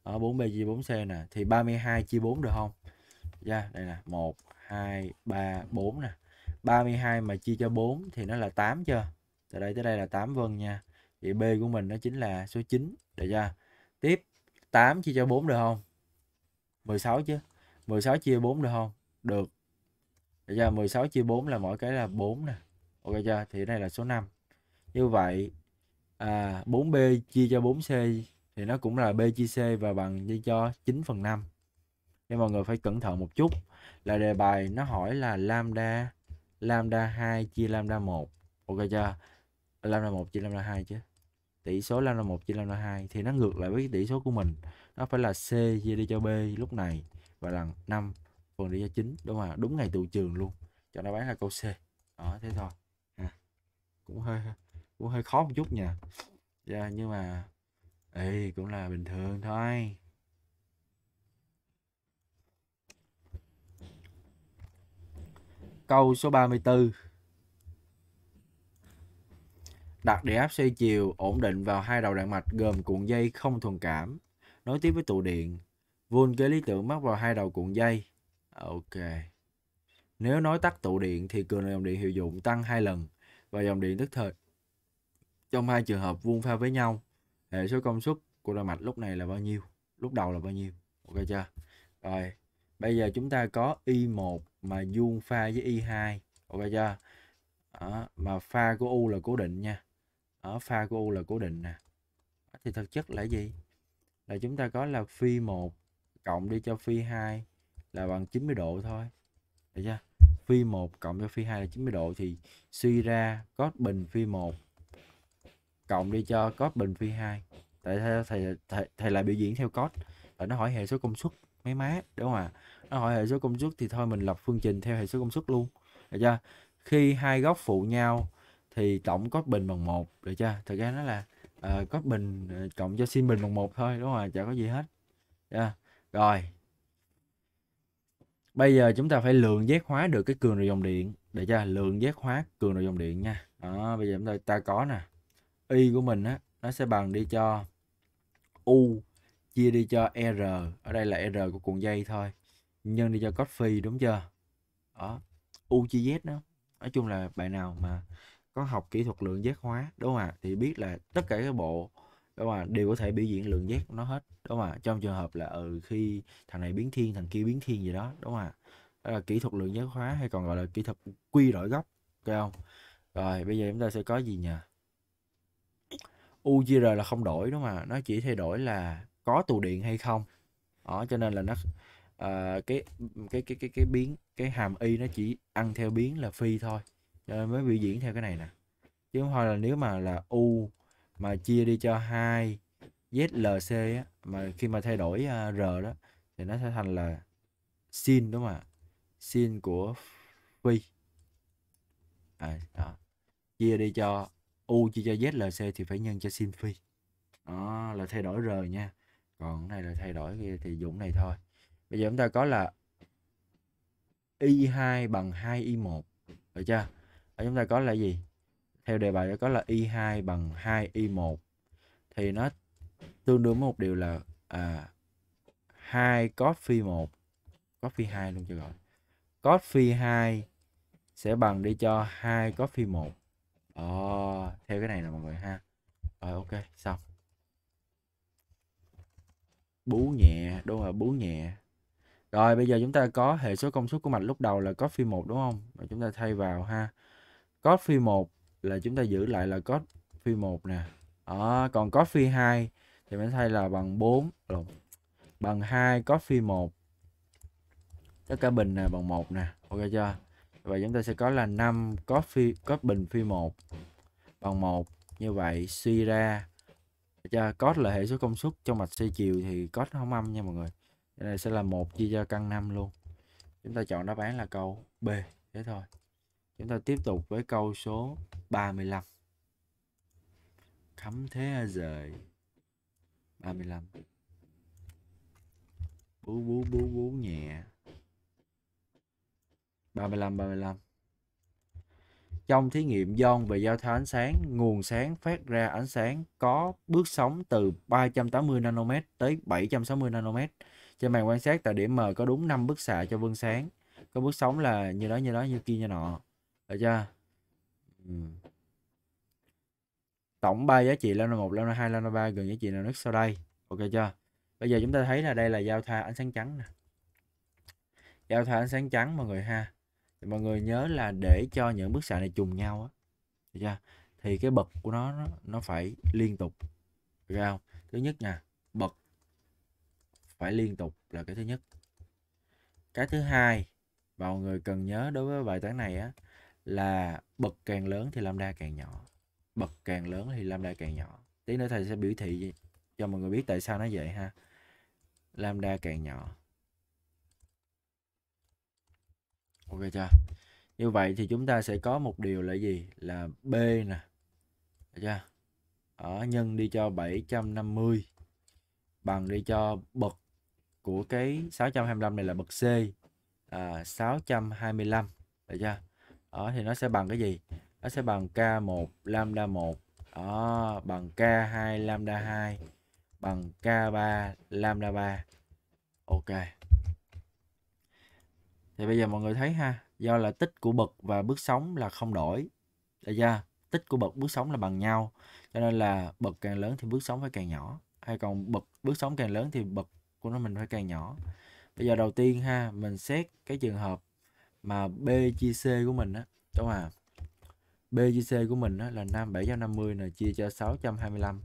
ở ờ, 4B chia 4C nè thì 32 chia 4 được không ra dạ, yeah, đây nè 1 2 3 4 nè 32 mà chia cho 4 thì nó là 8 chưa từ đây tới đây là 8 vân nha vậy B của mình nó chính là số 9 để ra tiếp 8 chia cho 4 được không 16 chứ 16 chia 4 được không được được chưa 16 chia 4 là mỗi cái là 4 nè ok chưa thì đây là số 5 như vậy à, 4B chia cho 4C thì nó cũng là B chia C và bằng cho 9 phần 5 nên mọi người phải cẩn thận một chút là đề bài nó hỏi là lambda lambda 2 chia lambda 1 ok chưa lambda 1 chia lambda 2 chứ tỷ số lambda 1 chia lambda 2 thì nó ngược lại với tỷ số của mình nó phải là C chia đi cho B lúc này và là 5 phần đi cho 9 đúng không ạ đúng ngày tụ trường luôn cho nó bán là câu C đó thế thôi à, cũng hơi cũng hơi khó một chút nha yeah, dạ, nhưng mà Ê, cũng là bình thường thôi. Câu số 34. Đặt điện áp xoay chiều ổn định vào hai đầu đạn mạch gồm cuộn dây không thuần cảm, nối tiếp với tụ điện. Vuông kế lý tưởng mắc vào hai đầu cuộn dây. Ok. Nếu nói tắt tụ điện thì cường dòng điện hiệu dụng tăng hai lần và dòng điện tức thời. Trong hai trường hợp vuông pha với nhau hệ số công suất của động mạch lúc này là bao nhiêu lúc đầu là bao nhiêu ok chưa rồi bây giờ chúng ta có y1 mà vuông pha với y2 ok chưa đó, mà pha của u là cố định nha ở pha của u là cố định nè thì thực chất là gì là chúng ta có là phi 1 cộng đi cho phi 2 là bằng 90 độ thôi được chưa phi 1 cộng cho phi 2 là 90 độ thì suy ra cos bình phi 1 cộng đi cho cos bình phi 2 tại sao thầy, thầy, thầy lại biểu diễn theo cos và nó hỏi hệ số công suất máy mát đúng không ạ nó hỏi hệ số công suất thì thôi mình lập phương trình theo hệ số công suất luôn được chưa khi hai góc phụ nhau thì tổng cos bình bằng một được chưa thực ra nó là uh, ờ, cos bình ờ, cộng cho sin bình bằng một thôi đúng không ạ chả có gì hết yeah. rồi bây giờ chúng ta phải lượng giác hóa được cái cường độ dòng điện để cho lượng giác hóa cường độ dòng điện nha đó bây giờ chúng ta ta có nè y của mình á nó sẽ bằng đi cho u chia đi cho r ở đây là r của cuộn dây thôi nhân đi cho cos phi đúng chưa đó u chia z đó nói chung là bạn nào mà có học kỹ thuật lượng giác hóa đúng không ạ à? thì biết là tất cả các bộ đúng không ạ à? đều có thể biểu diễn lượng giác của nó hết đúng không ạ à? trong trường hợp là ừ khi thằng này biến thiên thằng kia biến thiên gì đó đúng không ạ đó là kỹ thuật lượng giác hóa hay còn gọi là kỹ thuật quy đổi góc ok không rồi bây giờ chúng ta sẽ có gì nhỉ UGR là không đổi đúng không ạ nó chỉ thay đổi là có tù điện hay không đó cho nên là nó uh, cái cái cái cái cái biến cái hàm y nó chỉ ăn theo biến là phi thôi cho nên mới biểu diễn theo cái này nè chứ không thôi là nếu mà là u mà chia đi cho 2 zlc á, mà khi mà thay đổi uh, r đó thì nó sẽ thành là sin đúng không ạ sin của phi à, đó. chia đi cho U chia cho ZLC thì phải nhân cho sin phi. Đó là thay đổi R nha. Còn này là thay đổi thì dụng này thôi. Bây giờ chúng ta có là Y2 bằng 2Y1. Được chưa? Ở chúng ta có là gì? Theo đề bài có là Y2 bằng 2Y1 thì nó tương đương với một điều là à, 2 cos phi 1 cos phi 2 luôn cho gọi cos phi 2 sẽ bằng đi cho 2 cos phi 1 Ờ, theo cái này nè mọi người ha. Rồi ok, xong. Bú nhẹ, đúng rồi, bú nhẹ. Rồi bây giờ chúng ta có hệ số công suất của mạch lúc đầu là cos phi 1 đúng không? Rồi chúng ta thay vào ha. Cos phi 1 là chúng ta giữ lại là cos phi 1 nè. Đó, còn cos phi 2 thì mình thay là bằng 4 rồi Bằng 2 cos phi 1. Tất cả bình nè bằng 1 nè. Ok chưa? và chúng ta sẽ có là 5 có phi có bình phi 1 bằng 1. Như vậy suy ra cho cos là hệ số công suất trong mạch xoay chiều thì cos nó không âm nha mọi người. Cái này sẽ là 1 chia cho căn 5 luôn. Chúng ta chọn đáp án là câu B thế thôi. Chúng ta tiếp tục với câu số 35. khấm thế à rời. 35. Bú bú bú bú nhẹ. 35 35 trong thí nghiệm John về giao thoa ánh sáng, nguồn sáng phát ra ánh sáng có bước sóng từ 380 nanomet tới 760 nanomet. Trên màn quan sát tại điểm M có đúng 5 bức xạ cho vân sáng. Có bước sóng là như đó, như đó, như kia, như nọ. Được chưa? Ừ. Tổng 3 giá trị lambda 1, lambda 2, lambda 3 gần giá trị nào nhất sau đây. Ok chưa? Bây giờ chúng ta thấy là đây là giao thoa ánh sáng trắng nè. Giao thoa ánh sáng trắng mọi người ha thì mọi người nhớ là để cho những bức xạ này trùng nhau á được chưa thì cái bậc của nó nó, phải liên tục rao. thứ nhất nha bậc phải liên tục là cái thứ nhất cái thứ hai và mọi người cần nhớ đối với bài toán này á là bậc càng lớn thì lambda càng nhỏ bậc càng lớn thì lambda càng nhỏ tí nữa thầy sẽ biểu thị cho mọi người biết tại sao nó vậy ha lambda càng nhỏ ok chưa như vậy thì chúng ta sẽ có một điều là gì là b nè được chưa ở nhân đi cho 750 bằng đi cho bậc của cái 625 này là bậc C à, 625 được chưa đó thì nó sẽ bằng cái gì nó sẽ bằng K1 lambda 1 đó bằng K2 lambda 2 bằng K3 lambda 3 ok thì bây giờ mọi người thấy ha do là tích của bậc và bước sóng là không đổi được chưa tích của bậc bước sóng là bằng nhau cho nên là bậc càng lớn thì bước sóng phải càng nhỏ hay còn bậc bước sóng càng lớn thì bậc của nó mình phải càng nhỏ bây giờ đầu tiên ha mình xét cái trường hợp mà b chia c của mình á đúng không b chia c của mình á là năm bảy trăm năm mươi là chia cho 625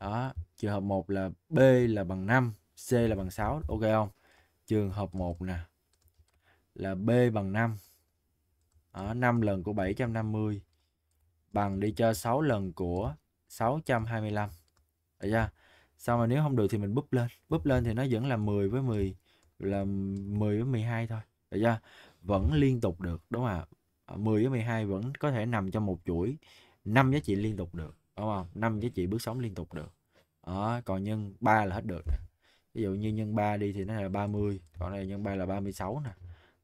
đó trường hợp 1 là b là bằng 5 c là bằng 6 ok không trường hợp 1 nè là B bằng 5. Ở 5 lần của 750 bằng đi cho 6 lần của 625. Được chưa? Xong rồi nếu không được thì mình búp lên. Búp lên thì nó vẫn là 10 với 10 là 10 với 12 thôi. Được chưa? Vẫn liên tục được đúng không ạ? 10 à, với 12 vẫn có thể nằm trong một chuỗi 5 giá trị liên tục được, đúng không? 5 giá trị bước sóng liên tục được. Đó, còn nhân 3 là hết được. Ví dụ như nhân 3 đi thì nó là 30, còn này nhân 3 là 36 nè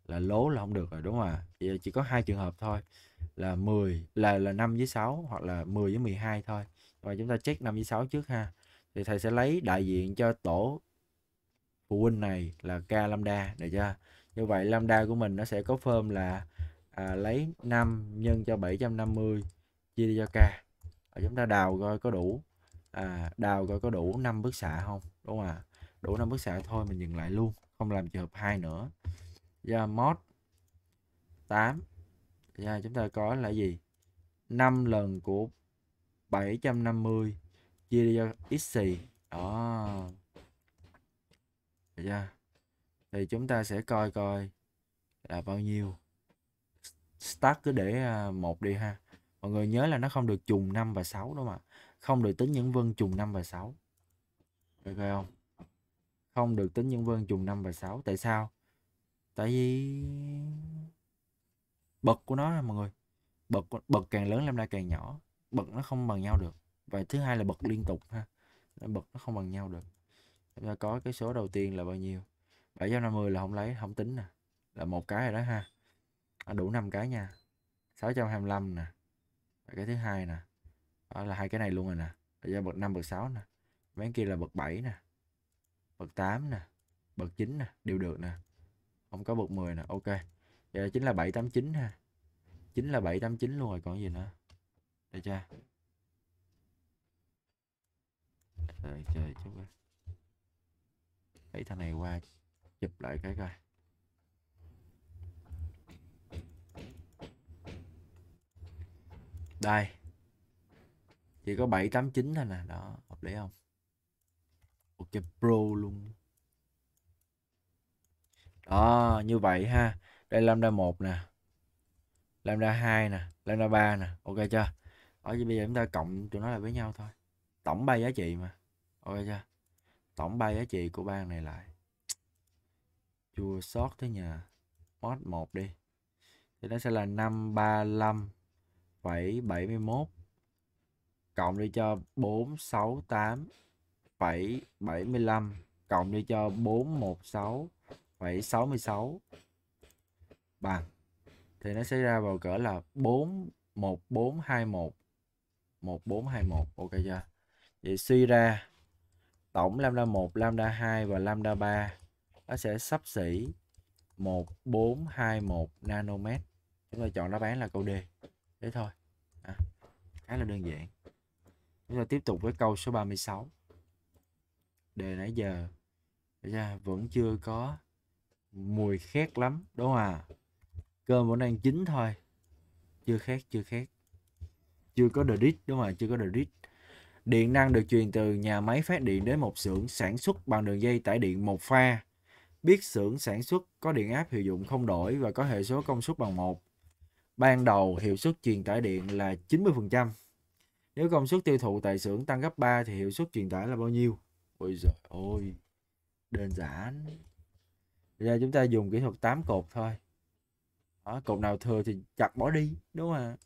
là lố là không được rồi đúng không ạ? À? Chỉ có hai trường hợp thôi là 10 là là 5 với 6 hoặc là 10 với 12 thôi. Và chúng ta check 5 với 6 trước ha. Thì thầy sẽ lấy đại diện cho tổ phụ huynh này là k lambda được chưa? Như vậy lambda của mình nó sẽ có form là à, lấy 5 nhân cho 750 chia cho k. Và chúng ta đào coi có đủ à, đào coi có đủ 5 bức xạ không? Đúng không ạ? Đủ 5 bức xạ thôi mình dừng lại luôn, không làm trường hợp 2 nữa do mod 8 do chúng ta có là gì 5 lần của 750 chia cho x xì đó Được chưa? thì chúng ta sẽ coi coi là bao nhiêu start cứ để à, một đi ha mọi người nhớ là nó không được trùng 5 và 6 đúng mà không được tính những vân trùng 5 và 6 được không không được tính nhân vân trùng 5 và 6 tại sao tại vì bậc của nó là mọi người bậc bậc càng lớn làm ra càng nhỏ bậc nó không bằng nhau được và thứ hai là bậc liên tục ha bậc nó không bằng nhau được chúng ta có cái số đầu tiên là bao nhiêu bảy trăm năm mươi là không lấy không tính nè là một cái rồi đó ha à, đủ năm cái nha 625 nè và cái thứ hai nè đó là hai cái này luôn rồi nè là do bậc 5 bậc 6 nè mấy kia là bậc 7 nè bậc 8 nè bậc 9 nè đều được nè không có bậc 10 nè ok vậy là chính là 789 ha chính là 789 luôn rồi còn gì nữa đây cha, trời trời chút ơi đẩy thằng này qua chụp lại cái coi đây chỉ có 789 thôi nè đó hợp lý không ok pro luôn đó như vậy ha đây lambda một nè lambda hai nè lambda ba nè ok chưa ở bây giờ chúng ta cộng tụi nó lại với nhau thôi tổng ba giá trị mà ok chưa tổng ba giá trị của bang này lại chua sót thế nhờ mod 1 đi thì nó sẽ là 535,71 cộng đi cho 468,75 cộng đi cho 416 66 bằng thì nó sẽ ra vào cỡ là 4 1421 1421 ok chưa vậy suy ra tổng lambda 1 lambda 2 và lambda 3 nó sẽ sắp xỉ 1421 nanomet chúng ta chọn đáp án là câu D thế thôi à, khá là đơn giản chúng ta tiếp tục với câu số 36 đề nãy giờ vẫn chưa có mùi khét lắm đúng không à cơm vẫn đang chín thôi chưa khét chưa khét chưa có the đít đúng không à chưa có the đít điện năng được truyền từ nhà máy phát điện đến một xưởng sản xuất bằng đường dây tải điện một pha biết xưởng sản xuất có điện áp hiệu dụng không đổi và có hệ số công suất bằng một ban đầu hiệu suất truyền tải điện là 90% nếu công suất tiêu thụ tại xưởng tăng gấp 3 thì hiệu suất truyền tải là bao nhiêu ôi giời ơi đơn giản ra chúng ta dùng kỹ thuật 8 cột thôi đó, cột nào thừa thì chặt bỏ đi đúng không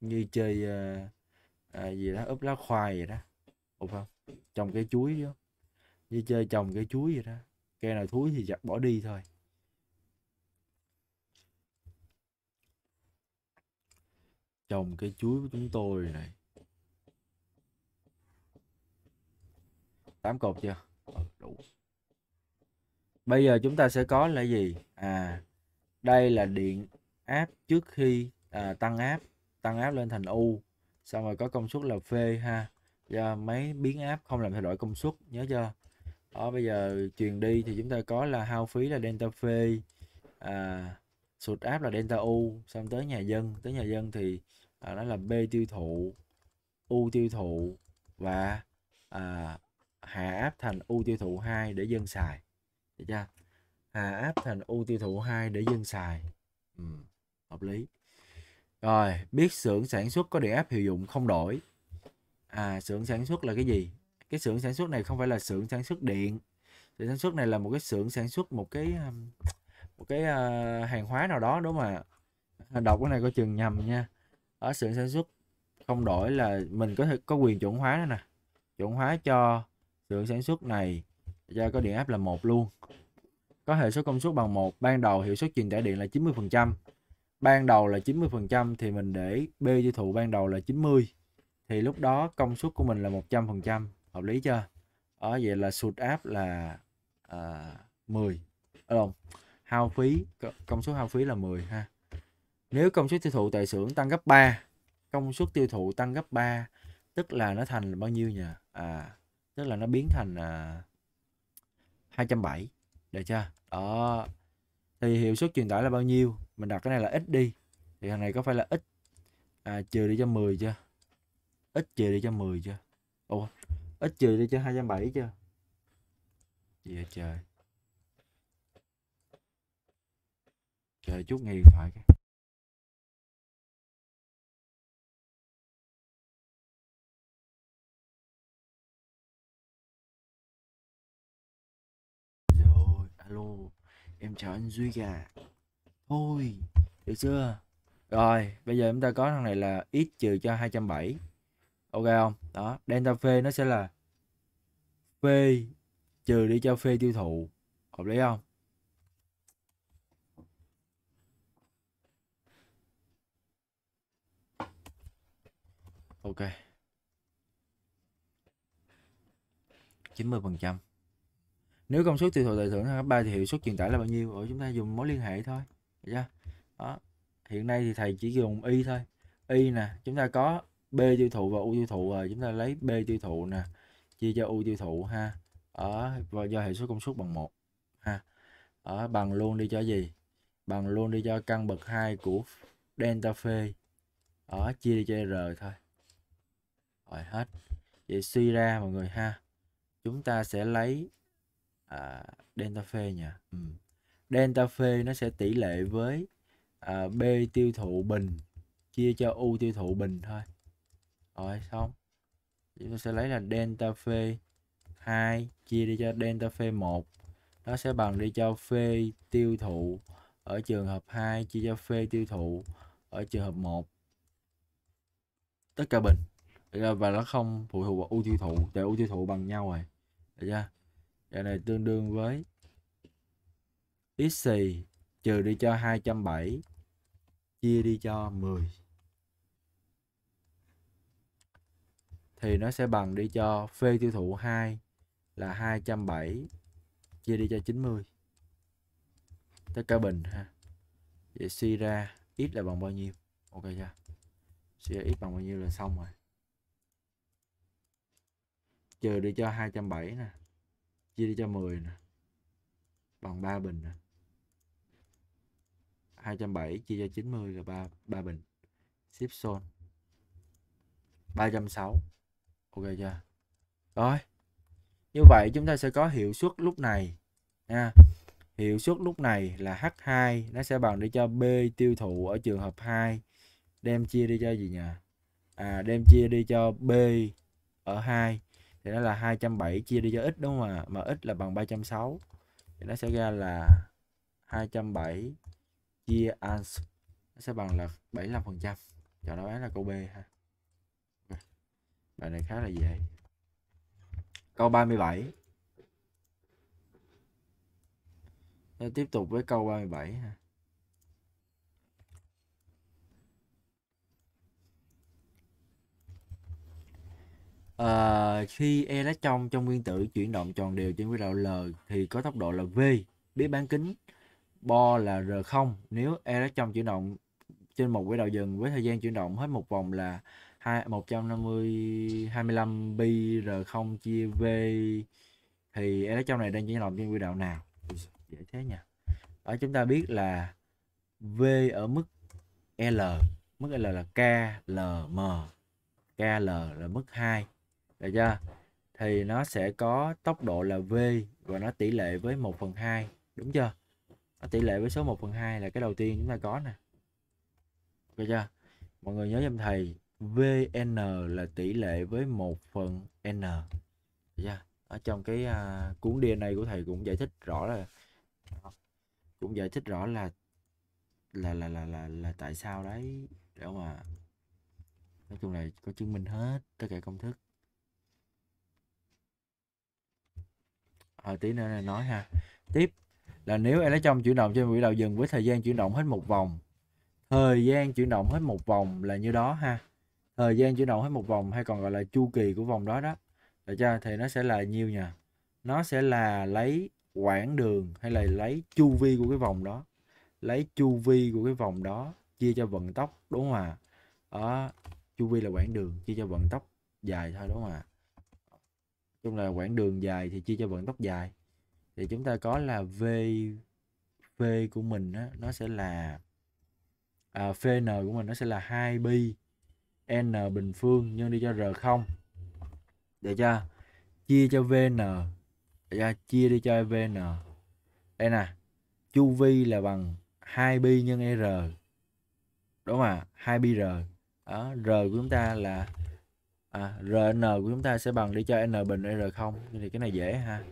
như chơi uh, à, gì đó ướp lá khoai vậy đó đúng không trồng cây chuối đó. như chơi trồng cây chuối vậy đó cây nào thúi thì chặt bỏ đi thôi trồng cây chuối của chúng tôi này tám cột chưa ờ, đủ bây giờ chúng ta sẽ có là gì à đây là điện áp trước khi à, tăng áp tăng áp lên thành u xong rồi có công suất là v ha do máy biến áp không làm thay đổi công suất nhớ chưa đó bây giờ truyền đi thì chúng ta có là hao phí là delta v à, sụt áp là delta u xong tới nhà dân tới nhà dân thì à, đó là b tiêu thụ u tiêu thụ và à, hạ áp thành u tiêu thụ 2 để dân xài được chưa à, áp thành u tiêu thụ 2 để dân xài ừ, hợp lý rồi biết xưởng sản xuất có điện áp hiệu dụng không đổi à xưởng sản xuất là cái gì cái xưởng sản xuất này không phải là xưởng sản xuất điện xưởng sản xuất này là một cái xưởng sản xuất một cái um, một cái uh, hàng hóa nào đó đúng không ạ à? đọc cái này có chừng nhầm nha ở xưởng sản xuất không đổi là mình có thể có quyền chuẩn hóa nữa nè chuẩn hóa cho xưởng sản xuất này ra có điện áp là một luôn có hệ số công suất bằng một ban đầu hiệu suất truyền tải điện là 90 phần trăm ban đầu là 90 phần trăm thì mình để B tiêu thụ ban đầu là 90 thì lúc đó công suất của mình là 100 phần trăm hợp lý chưa ở ờ, vậy là sụt áp là à, 10 ờ, không hao phí công suất hao phí là 10 ha nếu công suất tiêu thụ tại xưởng tăng gấp 3 công suất tiêu thụ tăng gấp 3 tức là nó thành bao nhiêu nhỉ à tức là nó biến thành à, 270 được chưa đó thì hiệu suất truyền tải là bao nhiêu mình đặt cái này là ít đi thì thằng này có phải là ít à, trừ đi cho 10 chưa Ít trừ đi cho 10 chưa ủa ít trừ đi cho 270 chưa gì vậy trời trời chút nghi phải cái alo em chào anh duy gà thôi được chưa rồi bây giờ chúng ta có thằng này là x trừ cho 270 ok không đó delta phê nó sẽ là phê trừ đi cho phê tiêu thụ hợp lý không ok 90 phần trăm nếu công suất tiêu thụ tài thưởng là ba thì hiệu suất truyền tải là bao nhiêu ở chúng ta dùng mối liên hệ thôi chưa đó hiện nay thì thầy chỉ dùng y thôi y nè chúng ta có b tiêu thụ và u tiêu thụ rồi chúng ta lấy b tiêu thụ nè chia cho u tiêu thụ ha ở và do hệ số công suất bằng một ha ở bằng luôn đi cho gì bằng luôn đi cho căn bậc 2 của delta phê ở chia đi cho r thôi rồi hết vậy suy ra mọi người ha chúng ta sẽ lấy à, Delta Phi nhỉ ừ. Delta Phi nó sẽ tỷ lệ với à, B tiêu thụ bình chia cho U tiêu thụ bình thôi rồi xong chúng ta sẽ lấy là Delta Phi 2 chia đi cho Delta Phi 1 nó sẽ bằng đi cho Phi tiêu thụ ở trường hợp 2 chia cho Phi tiêu thụ ở trường hợp 1 tất cả bình và nó không phụ thuộc vào ưu tiêu thụ tại ưu tiêu thụ bằng nhau rồi được chưa cái này tương đương với x xì trừ đi cho 207 chia đi cho 10. Thì nó sẽ bằng đi cho phê tiêu thụ 2 là 207 chia đi cho 90. Tất cả bình ha. Vậy suy ra ít là bằng bao nhiêu? Ok chưa? Suy ra x bằng bao nhiêu là xong rồi. Trừ đi cho 207 nè chia đi cho 10 nè bằng 3 bình nè 207 chia cho 90 là 3 3 bình ship zone 360 ok chưa rồi như vậy chúng ta sẽ có hiệu suất lúc này nha hiệu suất lúc này là H2 nó sẽ bằng để cho B tiêu thụ ở trường hợp 2 đem chia đi cho gì nhỉ à đem chia đi cho B ở 2 thì nó là 270 chia đi cho ít đúng không ạ? À? Mà ít là bằng 360 thì nó sẽ ra là 270 chia ans nó sẽ bằng là 75%. Chọn đáp án là câu B ha. Bài này khá là dễ. Câu 37. Nó tiếp tục với câu 37 ha. uh, khi electron trong nguyên tử chuyển động tròn đều trên quỹ đạo L thì có tốc độ là V biết bán kính bo là R0 nếu electron chuyển động trên một quỹ đạo dừng với thời gian chuyển động hết một vòng là 2, 150 25 pi R0 chia V thì electron này đang chuyển động trên quỹ đạo nào dễ thế nhỉ? ở chúng ta biết là V ở mức L mức L là K L M K L là mức 2 được chưa thì nó sẽ có tốc độ là v và nó tỷ lệ với 1 phần 2 đúng chưa nó tỷ lệ với số 1 phần 2 là cái đầu tiên chúng ta có nè được chưa mọi người nhớ giùm thầy vn là tỷ lệ với 1 phần n được chưa ở trong cái uh, cuốn DNA của thầy cũng giải thích rõ là cũng giải thích rõ là là là là là, là tại sao đấy để mà nói chung là có chứng minh hết tất cả công thức à, tí nữa là nói ha tiếp là nếu em lấy trong chuyển động trên quỹ đạo dừng với thời gian chuyển động hết một vòng thời gian chuyển động hết một vòng là như đó ha thời gian chuyển động hết một vòng hay còn gọi là chu kỳ của vòng đó đó được cho thì nó sẽ là nhiêu nhỉ nó sẽ là lấy quãng đường hay là lấy chu vi của cái vòng đó lấy chu vi của cái vòng đó chia cho vận tốc đúng không ạ à? chu vi là quãng đường chia cho vận tốc dài thôi đúng không ạ à? chung là quãng đường dài thì chia cho vận tốc dài thì chúng ta có là v v của mình á, nó sẽ là à, vn của mình nó sẽ là 2 pi n bình phương nhân đi cho r không để cho chia cho vn để cho chia đi cho vn đây nè chu vi là bằng 2 pi nhân r đúng không ạ 2 pi r đó, r của chúng ta là à, rn của chúng ta sẽ bằng đi cho n bình r không thì cái này dễ ha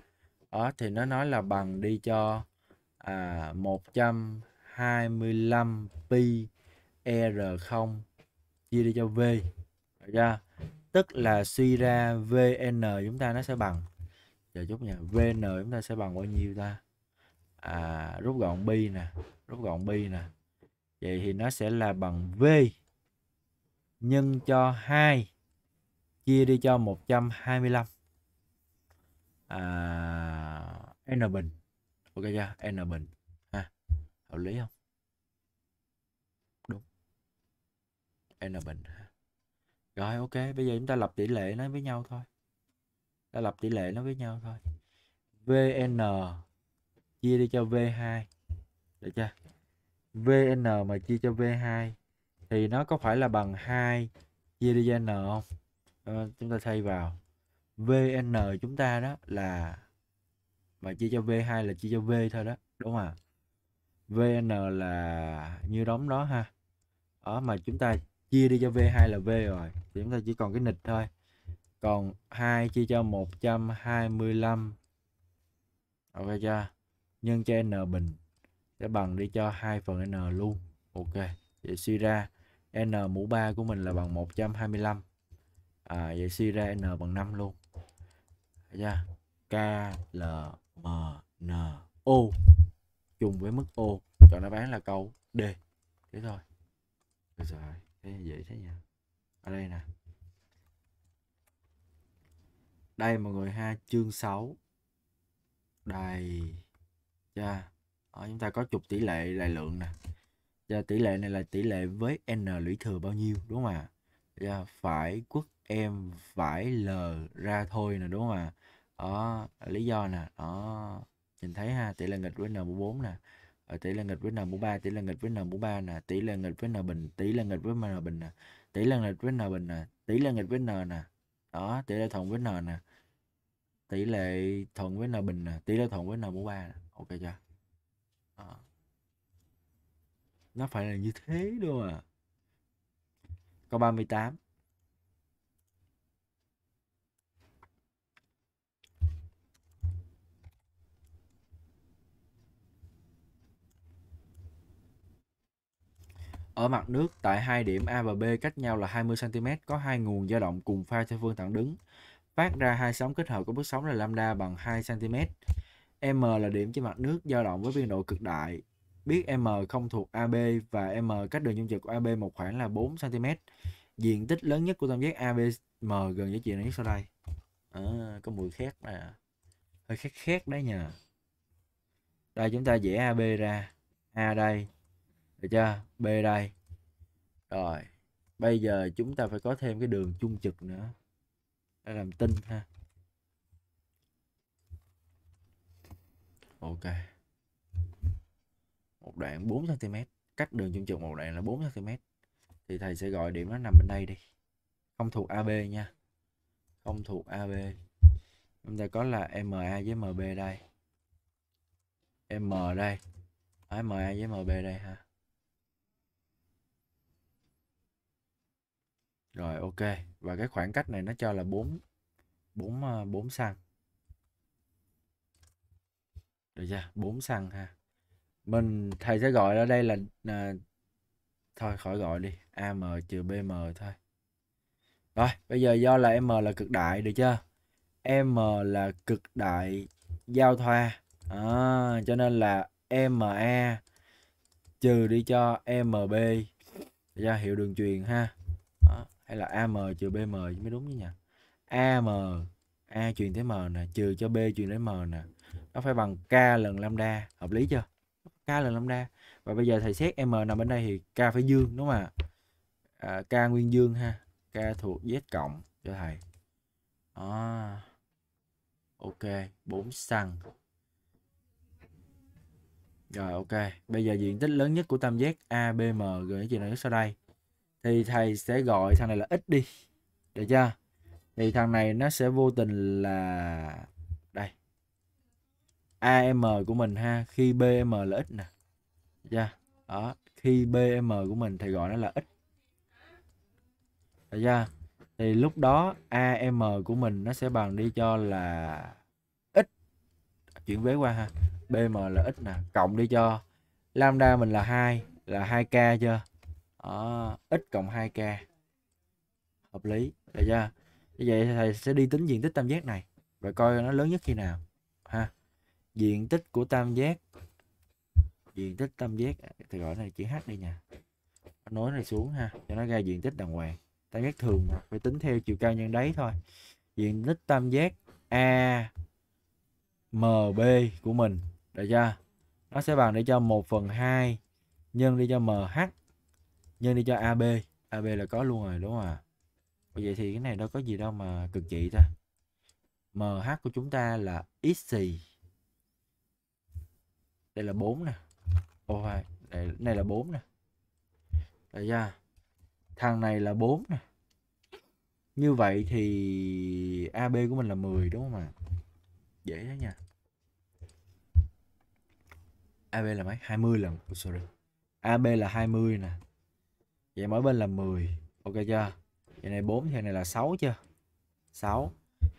đó thì nó nói là bằng đi cho à, 125 pi r0 chia đi cho v ra. tức là suy ra vn chúng ta nó sẽ bằng chờ chút nha vn chúng ta sẽ bằng bao nhiêu ta à, rút gọn pi nè rút gọn pi nè vậy thì nó sẽ là bằng v nhân cho 2 chia đi cho 125 à, n bình ok chưa n bình ha hợp lý không đúng n bình rồi ok bây giờ chúng ta lập tỷ lệ nó với nhau thôi ta lập tỷ lệ nó với nhau thôi vn chia đi cho v2 được chưa vn mà chia cho v2 thì nó có phải là bằng 2 chia đi cho n không Ờ, chúng ta thay vào vn chúng ta đó là mà chia cho v2 là chia cho v thôi đó đúng không ạ vn là như đóng đó ha đó ờ, mà chúng ta chia đi cho v2 là v rồi thì chúng ta chỉ còn cái nịch thôi còn 2 chia cho 125 ok chưa nhân cho n bình sẽ bằng đi cho 2 phần n luôn ok vậy suy ra n mũ 3 của mình là bằng 125 à, vậy suy ra n bằng 5 luôn ra k l m n o chung với mức o chọn đáp án là câu d thế thôi được rồi thế dễ thế nhỉ ở đây nè đây mọi người ha chương 6 đây cha yeah. chúng ta có chục tỷ lệ đại lượng nè yeah, tỷ lệ này là tỷ lệ với n lũy thừa bao nhiêu đúng không ạ à? phải quốc em phải lờ ra thôi nè đúng không ạ à? đó lý do nè đó nhìn thấy ha tỷ lệ nghịch với n 4 nè ở tỷ lệ nghịch với n 3 tỷ lệ nghịch với n 3 nè tỷ lệ nghịch với n bình tỷ lệ nghịch với n bình nè tỷ lệ nghịch với n bình nè tỷ lệ nghịch với n nè đó tỷ lệ thuận với n nè tỷ lệ thuận với n bình nè tỷ lệ thuận với n 3 nè ok chưa đó. nó phải là như thế đúng không ạ à? câu 38 Ở mặt nước, tại hai điểm A và B cách nhau là 20cm có hai nguồn dao động cùng pha theo phương thẳng đứng, phát ra hai sóng kết hợp của bước sóng là lambda bằng 2cm. M là điểm trên mặt nước dao động với biên độ cực đại. Biết M không thuộc AB và M cách đường dung trực của AB một khoảng là 4cm. Diện tích lớn nhất của tam giác ABM gần giá trị là nhất sau đây. À, có mùi khét nè. Hơi khét khét đấy nhờ. Đây chúng ta vẽ AB ra. A đây được chưa b đây rồi bây giờ chúng ta phải có thêm cái đường chung trực nữa để làm tinh ha ok một đoạn 4 cm cách đường chung trực một đoạn là 4 cm thì thầy sẽ gọi điểm nó nằm bên đây đi không thuộc AB nha không thuộc AB chúng ta có là MA với MB đây M đây Đấy, MA với MB đây ha Rồi ok và cái khoảng cách này nó cho là 4 4 4 xăng. Được chưa? 4 xăng ha. Mình thầy sẽ gọi ở đây là à, thôi khỏi gọi đi, AM trừ BM thôi. Rồi, bây giờ do là M là cực đại được chưa? M là cực đại giao thoa. À, cho nên là MA trừ đi cho MB ra hiệu đường truyền ha hay là am trừ bm mới đúng chứ nhỉ am a truyền tới m nè trừ cho b truyền tới m nè nó phải bằng k lần lambda hợp lý chưa k lần lambda và bây giờ thầy xét m nằm bên đây thì k phải dương đúng không ạ à, k nguyên dương ha k thuộc z cộng cho thầy à, ok 4 xăng rồi ok bây giờ diện tích lớn nhất của tam giác abmg là gì nữa sau đây thì thầy sẽ gọi thằng này là ít đi được chưa thì thằng này nó sẽ vô tình là đây am của mình ha khi bm là ít nè được chưa đó khi bm của mình thầy gọi nó là ít, được chưa thì lúc đó am của mình nó sẽ bằng đi cho là ít chuyển vế qua ha bm là ít nè cộng đi cho lambda mình là hai là 2k chưa đó, x cộng 2k hợp lý được chưa như vậy thầy sẽ đi tính diện tích tam giác này rồi coi nó lớn nhất khi nào ha diện tích của tam giác diện tích tam giác thì gọi này chữ h đi nha nối này xuống ha cho nó ra diện tích đàng hoàng tam giác thường mà phải tính theo chiều cao nhân đáy thôi diện tích tam giác a mb của mình được chưa nó sẽ bằng để cho 1 phần 2 nhân đi cho mh nhân đi cho AB AB là có luôn rồi đúng không ạ à? vậy thì cái này đâu có gì đâu mà cực trị ta MH của chúng ta là x gì đây là 4 nè ô oh, đây này là 4 nè đây ra thằng này là 4 nè như vậy thì AB của mình là 10 đúng không ạ à? dễ thế nha AB là mấy 20 lần oh, sorry AB là 20 nè vậy mỗi bên là 10 ok chưa vậy này 4 thì này là 6 chưa 6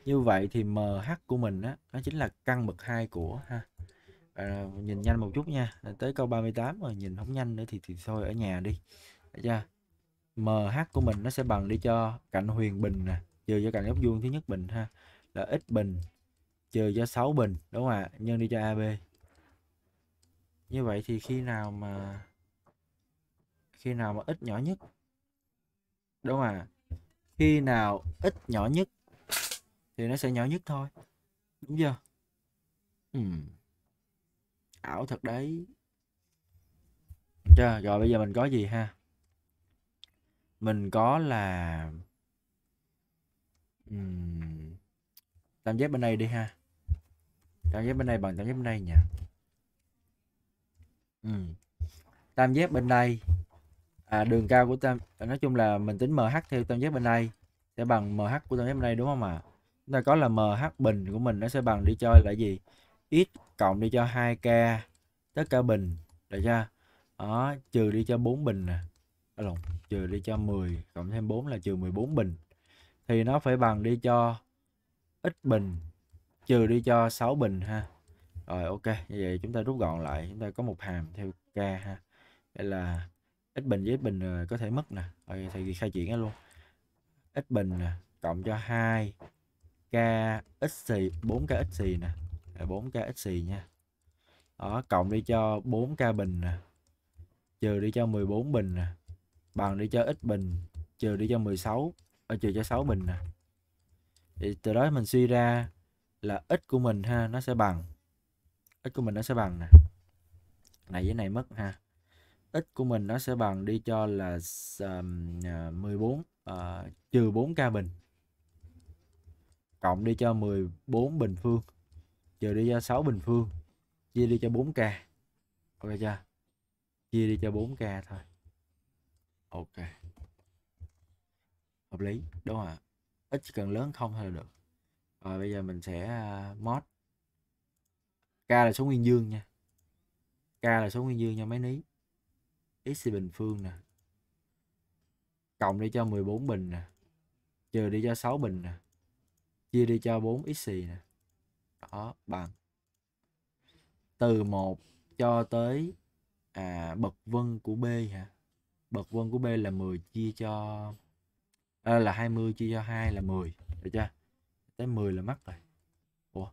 như vậy thì MH của mình á nó chính là căn bậc 2 của ha à, ờ, nhìn nhanh một chút nha tới câu 38 rồi nhìn không nhanh nữa thì thì thôi ở nhà đi được chưa MH của mình nó sẽ bằng đi cho cạnh huyền bình nè trừ cho cạnh góc vuông thứ nhất bình ha là x bình trừ cho 6 bình đúng không ạ nhân đi cho AB như vậy thì khi nào mà khi nào mà ít nhỏ nhất đúng không à khi nào ít nhỏ nhất thì nó sẽ nhỏ nhất thôi đúng chưa ừ. ảo thật đấy chưa rồi bây giờ mình có gì ha mình có là uhm. tam giác bên đây đi ha tam giác bên đây bằng tam giác bên đây nhỉ? ừ. tam giác bên đây à, đường cao của tam nói chung là mình tính MH theo tam giác bên đây sẽ bằng MH của tam giác bên đây đúng không ạ? À? Chúng ta có là MH bình của mình nó sẽ bằng đi cho là gì? x cộng đi cho 2k tất cả bình được chưa? Đó, trừ đi cho 4 bình nè. À, lộn, trừ đi cho 10 cộng thêm 4 là trừ 14 bình. Thì nó phải bằng đi cho x bình trừ đi cho 6 bình ha. Rồi ok, như vậy chúng ta rút gọn lại, chúng ta có một hàm theo k ha. Đây là x bình với x bình ờ, có thể mất nè ờ, thầy thì khai triển ra luôn x bình nè cộng cho 2 k x xì 4 k x xì nè 4 k x xì nha đó cộng đi cho 4 k bình nè trừ đi cho 14 bình nè bằng đi cho x bình trừ đi cho 16 ở ờ, trừ cho 6 bình nè thì từ đó mình suy ra là x của mình ha nó sẽ bằng x của mình nó sẽ bằng nè này với này mất ha x của mình nó sẽ bằng đi cho là um, 14 uh, trừ 4k bình cộng đi cho 14 bình phương trừ đi cho 6 bình phương chia đi cho 4k ok chưa chia đi cho 4k thôi ok hợp lý đúng không ạ ít chỉ cần lớn không thôi là được rồi bây giờ mình sẽ à, mod k là số nguyên dương nha k là số nguyên dương nha mấy ní x bình phương nè cộng đi cho 14 bình nè trừ đi cho 6 bình nè chia đi cho 4 x nè đó bằng từ 1 cho tới à, bậc vân của b hả bậc vân của b là 10 chia cho à, là 20 chia cho 2 là 10 được chưa tới 10 là mắc rồi ủa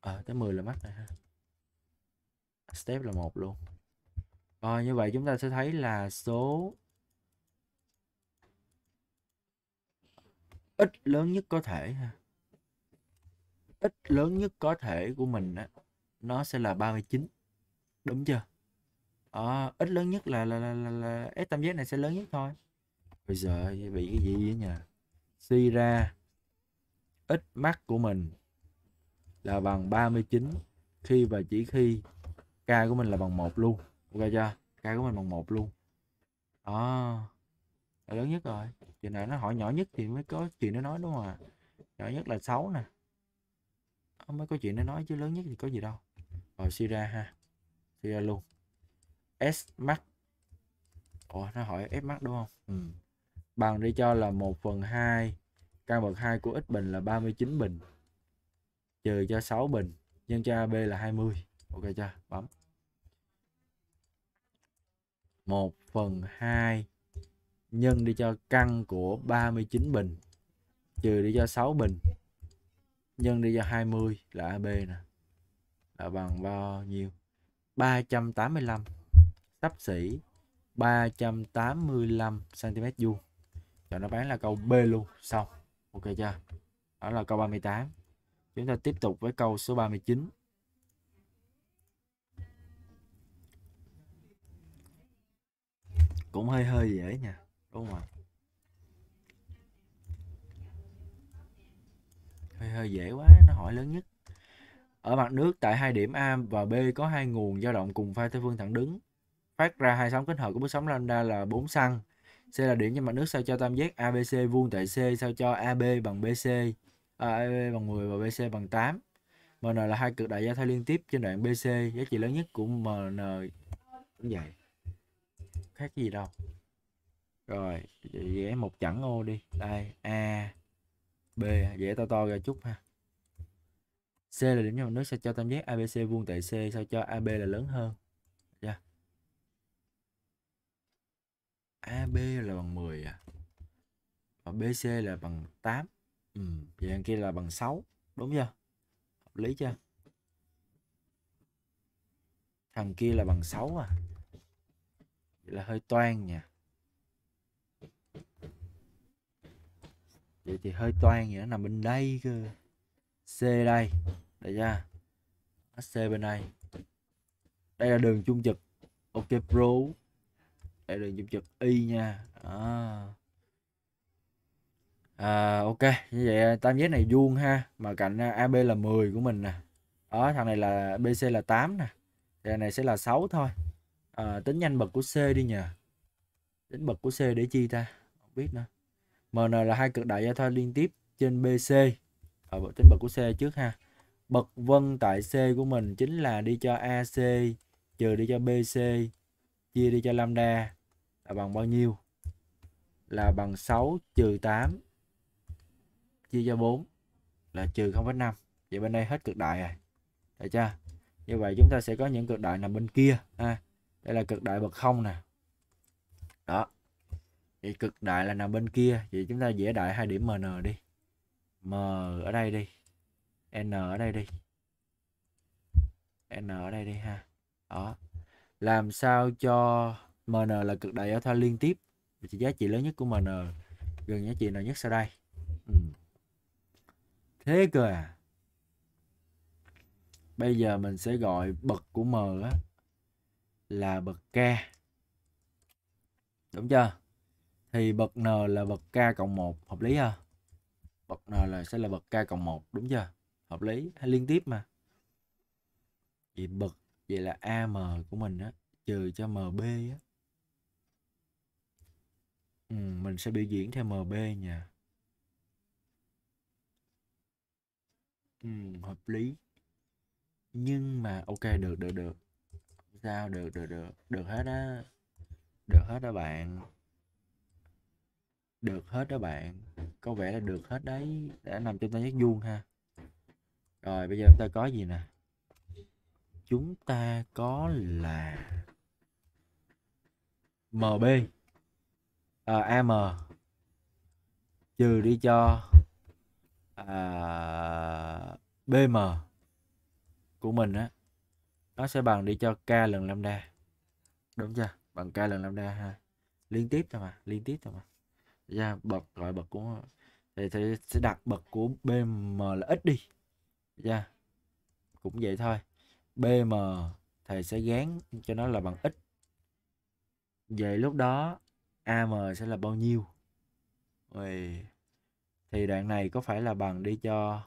à, tới 10 là mắc rồi ha step là một luôn rồi ờ, như vậy chúng ta sẽ thấy là số ít lớn nhất có thể ha. Ít lớn nhất có thể của mình á nó sẽ là 39. Đúng chưa? À, ít lớn nhất là là là là, là S tam giác này sẽ lớn nhất thôi. Bây giờ bị cái gì vậy nhỉ? Suy ra ít mắt của mình là bằng 39 khi và chỉ khi k của mình là bằng 1 luôn ok chưa cây của mình bằng một luôn đó là lớn nhất rồi chuyện này nó hỏi nhỏ nhất thì mới có chuyện nó nói đúng không ạ nhỏ nhất là 6 nè không mới có chuyện nó nói chứ lớn nhất thì có gì đâu rồi Sira ha Sira luôn S max Ủa nó hỏi S max đúng không ừ. bằng đi cho là 1 phần 2 căn bậc 2 của x bình là 39 bình trừ cho 6 bình nhân cho AB là 20 ok chưa bấm 1 phần 2 nhân đi cho căn của 39 bình trừ đi cho 6 bình nhân đi cho 20 là AB nè là bằng bao nhiêu 385 sắp xỉ 385 cm vuông cho nó bán là câu B luôn xong ok chưa đó là câu 38 chúng ta tiếp tục với câu số 39 cũng hơi hơi dễ nha đúng không ạ hơi hơi dễ quá nó hỏi lớn nhất ở mặt nước tại hai điểm A và B có hai nguồn dao động cùng pha theo phương thẳng đứng phát ra hai sóng kết hợp của bước sóng lambda là 4 xăng C là điểm trên mặt nước sao cho tam giác ABC vuông tại C sao cho AB bằng BC à, AB bằng 10 và BC bằng 8 MN là hai cực đại giao thoa liên tiếp trên đoạn BC giá trị lớn nhất của MN cũng vậy khác gì đâu rồi vẽ một chẵn ô đi đây a b vẽ to to ra chút ha c là điểm nhau nước sao cho tam giác abc vuông tại c sao cho ab là lớn hơn yeah. Dạ. ab là bằng 10 à và bc là bằng 8 ừ. vậy đằng kia là bằng 6 đúng chưa hợp lý chưa thằng kia là bằng 6 à là hơi toan nha vậy thì hơi toan vậy nó nằm bên đây cơ c đây đây chưa hc bên đây đây là đường chung trực ok pro đây là đường chung trực y nha à. À, ok như vậy à, tam giác này vuông ha mà cạnh à, ab là 10 của mình nè đó thằng này là bc là 8 nè thằng này sẽ là 6 thôi à, tính nhanh bậc của C đi nhỉ tính bậc của C để chi ta không biết nữa MN là hai cực đại giao thoa liên tiếp trên BC ở ờ, à, tính bậc của C trước ha bậc vân tại C của mình chính là đi cho AC trừ đi cho BC chia đi cho lambda là bằng bao nhiêu là bằng 6 trừ 8 chia cho 4 là trừ 0,5 vậy bên đây hết cực đại rồi được chưa như vậy chúng ta sẽ có những cực đại nằm bên kia ha đây là cực đại bậc không nè đó vậy cực đại là nằm bên kia vậy chúng ta vẽ đại hai điểm mn đi m ở đây đi n ở đây đi n ở đây đi ha đó làm sao cho mn là cực đại giao thoa liên tiếp thì giá trị lớn nhất của mn gần giá trị nào nhất sau đây ừ. thế cơ à bây giờ mình sẽ gọi bậc của m á là bậc K. Đúng chưa? Thì bậc N là bậc K cộng 1, hợp lý không? Bậc N là sẽ là bậc K cộng 1, đúng chưa? Hợp lý, hay liên tiếp mà. Vậy bậc vậy là AM của mình á trừ cho MB á. Ừ, mình sẽ biểu diễn theo MB nha. Ừ, hợp lý nhưng mà ok được được được sao được được được được hết á được hết đó bạn được hết đó bạn có vẻ là được hết đấy đã nằm trong tam giác vuông ha rồi bây giờ chúng ta có gì nè chúng ta có là mb à, am trừ đi cho à, bm của mình á nó sẽ bằng đi cho k lần lambda đúng chưa bằng k lần lambda ha liên tiếp thôi mà liên tiếp thôi mà ra dạ, bậc gọi bậc của thì, thì sẽ đặt bậc của bm là ít đi ra dạ, cũng vậy thôi bm thầy sẽ gán cho nó là bằng ít. vậy lúc đó am sẽ là bao nhiêu Ôi. thì đoạn này có phải là bằng đi cho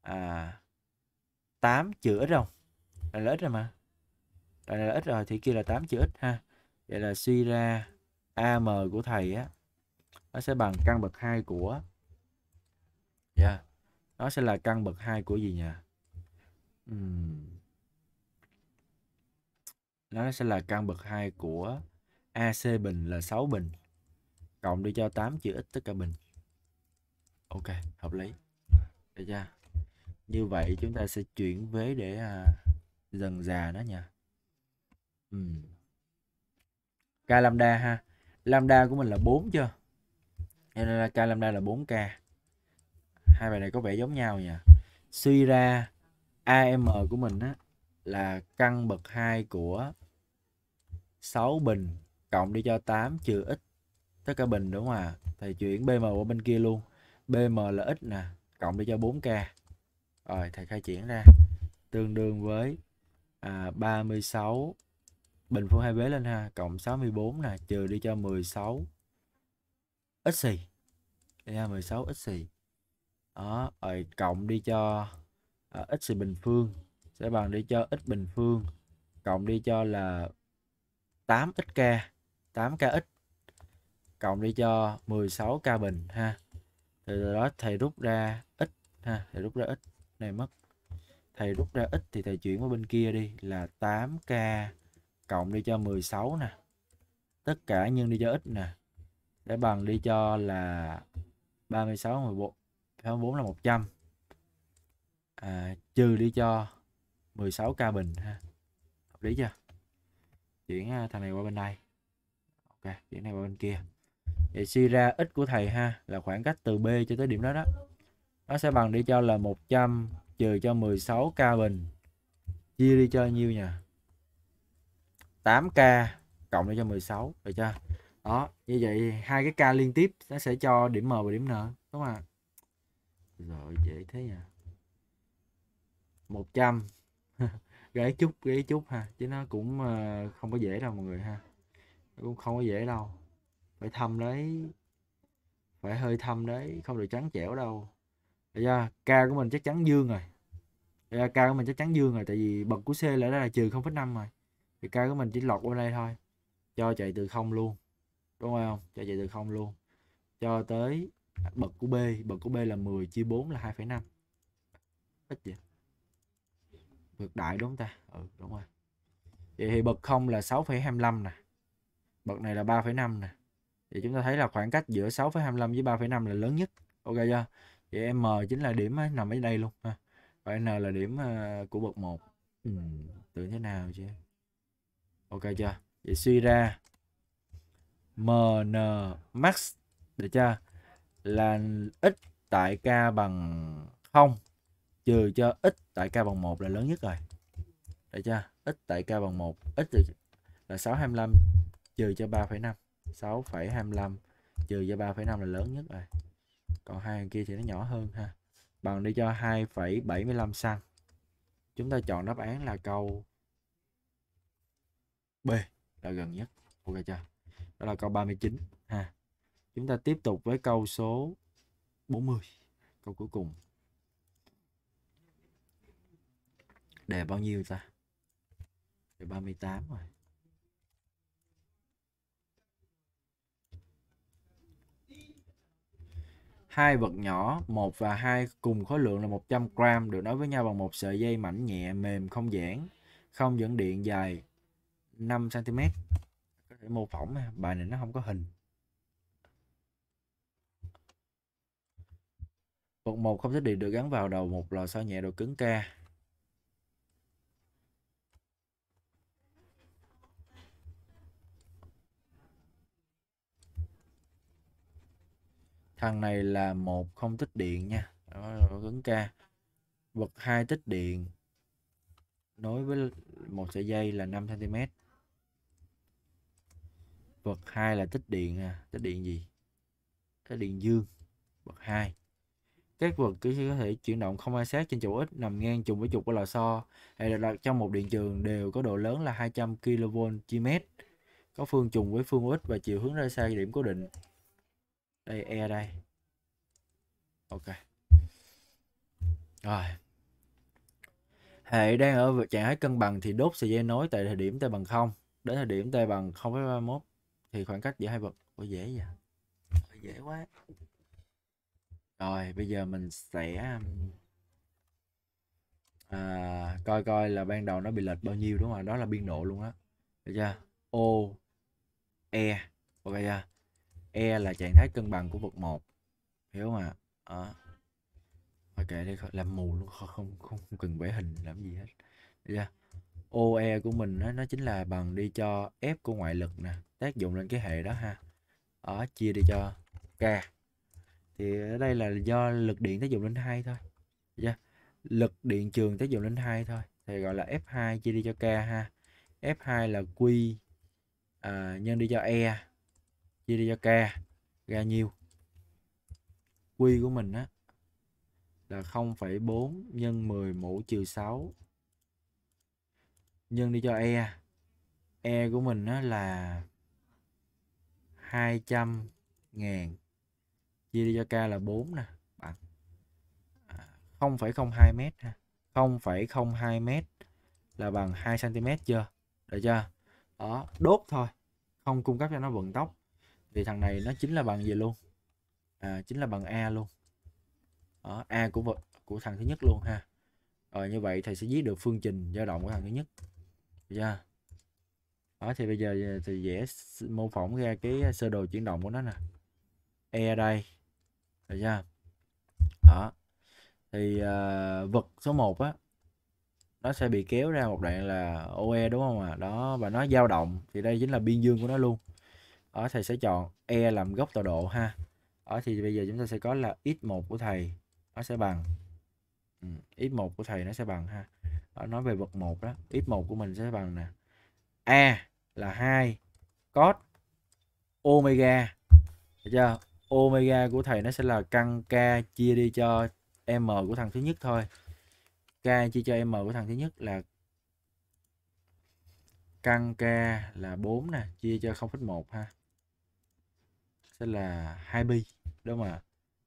à 8 chữ x không Đoạn là ít rồi mà. Đoạn là ít rồi thì kia là 8 chữ ít ha. Vậy là suy ra AM của thầy á nó sẽ bằng căn bậc 2 của yeah. Dạ, nó sẽ là căn bậc 2 của gì nhỉ? Uhm. Nó sẽ là căn bậc 2 của AC bình là 6 bình cộng đi cho 8 chữ ít tất cả bình. Ok, hợp lý. Được chưa? Như vậy chúng ta sẽ chuyển vế để à, dần già đó nha ừ. k lambda ha lambda của mình là 4 chưa nên là k lambda là 4k hai bài này có vẻ giống nhau nha suy ra am của mình á là căn bậc 2 của 6 bình cộng đi cho 8 trừ x tất cả bình đúng không ạ à? thầy chuyển bm qua bên kia luôn bm là x nè cộng đi cho 4k rồi thầy khai triển ra tương đương với à, 36 bình phương hai vế lên ha cộng 64 nè trừ đi cho 16 ít xì đi ha 16 ít xì đó rồi cộng đi cho à, x xì bình phương sẽ bằng đi cho ít bình phương cộng đi cho là 8xk 8 ít cộng đi cho 16k bình ha từ đó thầy rút ra ít ha thầy rút ra ít này mất thầy rút ra ít thì thầy chuyển qua bên kia đi là 8k cộng đi cho 16 nè tất cả nhân đi cho ít nè để bằng đi cho là 36 14 24 là 100 à, trừ đi cho 16k bình ha hợp lý chưa chuyển à, thằng này qua bên đây ok chuyển này qua bên kia vậy suy ra ít của thầy ha là khoảng cách từ b cho tới điểm đó đó nó sẽ bằng đi cho là 100 trừ cho 16k bình chia đi cho nhiêu nhỉ 8k cộng lại cho 16 rồi cho đó như vậy hai cái k liên tiếp nó sẽ cho điểm m và điểm n đúng không ạ rồi dễ thế nha 100 gãy chút gãy chút ha chứ nó cũng ờ, không có dễ đâu mọi người ha nó cũng không có dễ đâu phải thăm đấy phải hơi thăm đấy không được trắng chẻo đâu yeah, K của mình chắc chắn dương rồi yeah, K của mình chắc chắn dương rồi tại vì bậc của C là đó là trừ 0,5 rồi thì K của mình chỉ lọt qua đây thôi cho chạy từ không luôn đúng không cho chạy từ không luôn cho tới bậc của B bậc của B là 10 chia 4 là 2,5 ít vậy ngược đại đúng không ta ừ đúng rồi vậy thì bậc không là 6,25 nè bậc này là 3,5 nè thì chúng ta thấy là khoảng cách giữa 6,25 với 3,5 là lớn nhất ok chưa vậy M chính là điểm nằm ở đây luôn ha và N là điểm ờ, của bậc 1 ừ, tưởng thế nào chứ ok chưa vậy suy ra MN max được chưa là x tại k bằng 0 trừ cho x tại k bằng 1 là lớn nhất rồi được chưa x tại k bằng 1 x là 625 trừ cho 3,5 6,25 trừ cho 3,5 là lớn nhất rồi còn hai thằng kia thì nó nhỏ hơn ha bằng đi cho 2,75 xăng chúng ta chọn đáp án là câu B là gần nhất ok chưa đó là câu 39 ha chúng ta tiếp tục với câu số 40 câu cuối cùng đề bao nhiêu ta đề 38 rồi hai vật nhỏ 1 và 2 cùng khối lượng là 100 gram được nối với nhau bằng một sợi dây mảnh nhẹ mềm không giãn, không dẫn điện dài 5 cm. Có thể mô phỏng bài này nó không có hình. Vật một không thích điện được gắn vào đầu một lò xo nhẹ độ cứng K thằng này là một không tích điện nha cứng ca vật hai tích điện nối với một sợi dây là 5 cm vật hai là tích điện à tích điện gì tích điện dương vật hai các vật cứ có thể chuyển động không ai sát trên trục x nằm ngang trùng với trục của lò xo hay được đặt trong một điện trường đều có độ lớn là 200 kV chi mét có phương trùng với phương x và chiều hướng ra xa điểm cố định đây e đây ok rồi hệ đang ở trạng thái cân bằng thì đốt sợi dây nối tại thời điểm t bằng không đến thời điểm t bằng với 0,31 thì khoảng cách giữa hai vật Ủa dễ vậy dễ quá rồi bây giờ mình sẽ um, à, coi coi là ban đầu nó bị lệch bao nhiêu đúng không đó là biên độ luôn á được chưa o e ok chưa E là trạng thái cân bằng của vật 1 hiểu không ạ à? ok đây làm mù luôn không không không cần vẽ hình làm gì hết yeah. OE của mình nó nó chính là bằng đi cho F của ngoại lực nè tác dụng lên cái hệ đó ha đó chia đi cho K thì ở đây là do lực điện tác dụng lên hai thôi yeah. lực điện trường tác dụng lên hai thôi thì gọi là F2 chia đi cho K ha F2 là Q à, nhân đi cho E chia đi cho k ra nhiêu quy của mình á là 0,4 nhân 10 mũ trừ 6 nhân đi cho e e của mình á là 200 ngàn chia đi cho k là 4 nè bằng 0,02 à, mét ha 0,02 mét là bằng 2 cm chưa được chưa đó đốt thôi không cung cấp cho nó vận tốc thì thằng này nó chính là bằng gì luôn à, chính là bằng a luôn đó, a của vật của thằng thứ nhất luôn ha rồi như vậy thầy sẽ viết được phương trình dao động của thằng thứ nhất được đó thì bây giờ à, thì vẽ mô phỏng ra cái sơ đồ chuyển động của nó nè e ở đây rồi chưa đó thì uh, vật số 1 á nó sẽ bị kéo ra một đoạn là OE đúng không ạ à? đó và nó dao động thì đây chính là biên dương của nó luôn ở thầy sẽ chọn e làm gốc tọa độ ha ở thì bây giờ chúng ta sẽ có là x1 của thầy nó sẽ bằng ừ, x1 của thầy nó sẽ bằng ha ở nói về vật 1 đó x1 của mình sẽ bằng nè a là 2 cos omega được chưa omega của thầy nó sẽ là căn k chia đi cho m của thằng thứ nhất thôi k chia cho m của thằng thứ nhất là căn k là 4 nè chia cho 0,1 ha sẽ là 2 pi đúng mà ạ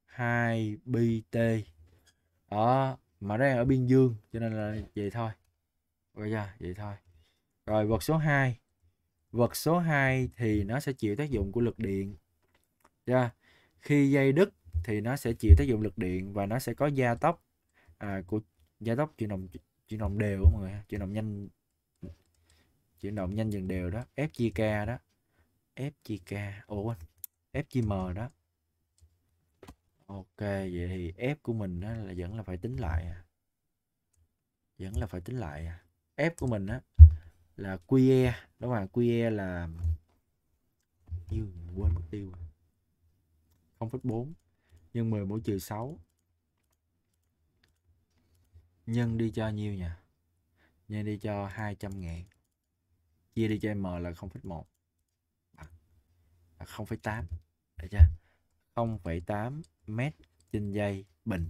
2 pi t đó mà đang ở biên dương cho nên là vậy thôi rồi ra vậy thôi rồi vật số 2 vật số 2 thì nó sẽ chịu tác dụng của lực điện ra khi dây đứt thì nó sẽ chịu tác dụng lực điện và nó sẽ có gia tốc à, của gia tốc chuyển động chuyển động đều mọi người chuyển động nhanh chuyển động nhanh dần đều đó f chia k đó f chia k ủa quên F chia M đó Ok vậy thì F của mình á, là vẫn là phải tính lại à. vẫn là phải tính lại à. F của mình á, là QE đúng không QE là như quên mất tiêu 0,4 à. nhân 10 mũ trừ 6 nhân đi cho nhiêu nhỉ nhân đi cho 200 ngàn chia đi cho M là 0,1 à, là 0,8 được chưa 0,8 mét trên giây bình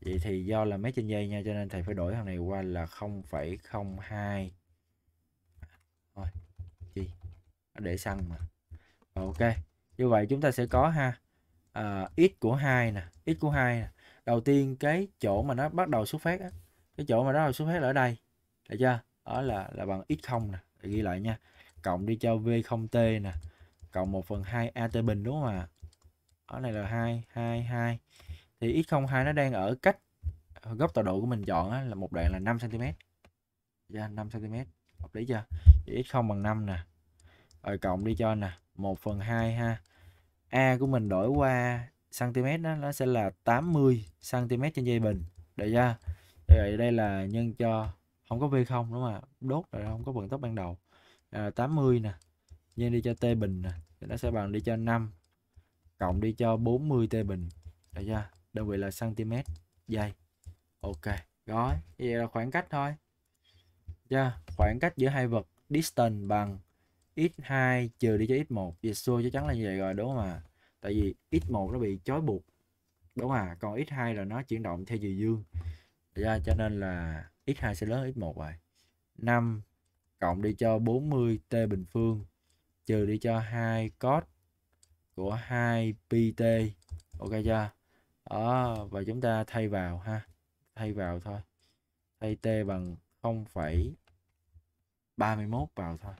vậy thì do là mét trên giây nha cho nên thầy phải đổi thằng này qua là 0,02 thôi chi để xăng mà ok như vậy chúng ta sẽ có ha à, x của hai nè x của hai đầu tiên cái chỗ mà nó bắt đầu xuất phát á, cái chỗ mà nó bắt đầu xuất phát là ở đây được chưa đó là là bằng x0 nè ghi lại nha cộng đi cho v0t nè cộng 1 phần 2 a bình đúng không ạ? À? Ở này là 2, 2, 2. Thì x02 nó đang ở cách góc tọa độ của mình chọn á, là một đoạn là 5 cm. Ra 5 cm. Hợp lý chưa? Vậy x0 bằng 5 nè. Rồi cộng đi cho nè, 1 phần 2 ha. A của mình đổi qua cm đó, nó sẽ là 80 cm trên dây bình. Được chưa? Vậy đây là nhân cho không có V0 đúng không ạ? Đốt rồi không có vận tốc ban đầu. À, 80 nè nhân đi cho t bình nè thì nó sẽ bằng đi cho 5 cộng đi cho 40 t bình được chưa đơn vị là cm giây ok rồi vậy là khoảng cách thôi chưa khoảng cách giữa hai vật distance bằng x2 trừ đi cho x1 vậy xua chắc chắn là như vậy rồi đúng không ạ à? tại vì x1 nó bị chói buộc đúng không à còn x2 là nó chuyển động theo chiều dương ra cho nên là x2 sẽ lớn x1 rồi 5 cộng đi cho 40 t bình phương trừ đi cho hai cos của 2 pt ok chưa đó và chúng ta thay vào ha thay vào thôi thay t bằng 0,31 vào thôi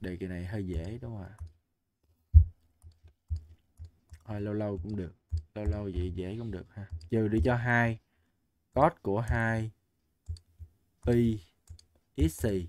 đề kỳ này hơi dễ đúng không ạ thôi lâu lâu cũng được lâu lâu vậy dễ cũng được ha trừ đi cho hai cos của hai pi xì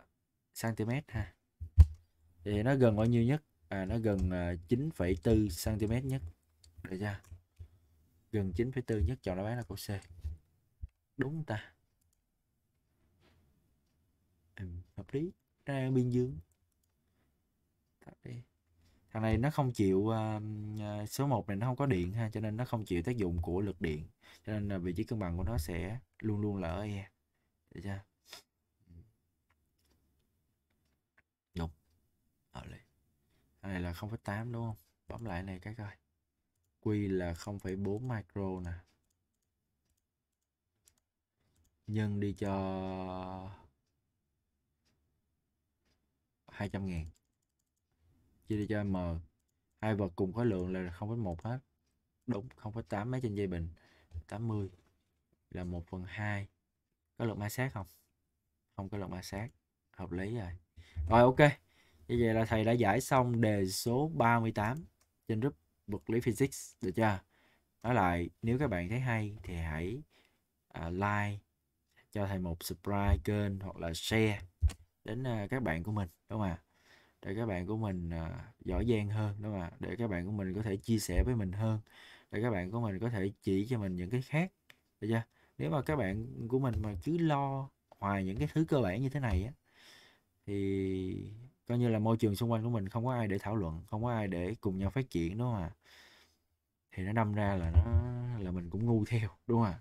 cm ha thì nó gần bao nhiêu nhất à nó gần 9,4 à, cm nhất được chưa gần 9,4 nhất chọn đáp án là câu C đúng ta ừ, hợp lý nó đang biên dương thằng này nó không chịu uh, số 1 này nó không có điện ha cho nên nó không chịu tác dụng của lực điện cho nên là vị trí cân bằng của nó sẽ luôn luôn là ở e được chưa này là 0,8 đúng không bấm lại này cái coi Q là 0,4 micro nè nhân đi cho 200 000 chia đi cho M hai vật cùng khối lượng là 0,1 hết đúng 0,8 mấy trên dây bình 80 là 1 phần 2 có lượng ma sát không không có lượng ma sát hợp lý rồi rồi ok như vậy là thầy đã giải xong đề số 38 trên group vật lý physics được chưa nói lại nếu các bạn thấy hay thì hãy uh, like cho thầy một subscribe kênh hoặc là share đến uh, các bạn của mình đúng không ạ để các bạn của mình uh, giỏi giang hơn đúng không ạ để các bạn của mình có thể chia sẻ với mình hơn để các bạn của mình có thể chỉ cho mình những cái khác được chưa nếu mà các bạn của mình mà cứ lo hoài những cái thứ cơ bản như thế này á thì coi như là môi trường xung quanh của mình không có ai để thảo luận không có ai để cùng nhau phát triển đúng không ạ à? thì nó đâm ra là nó là mình cũng ngu theo đúng không ạ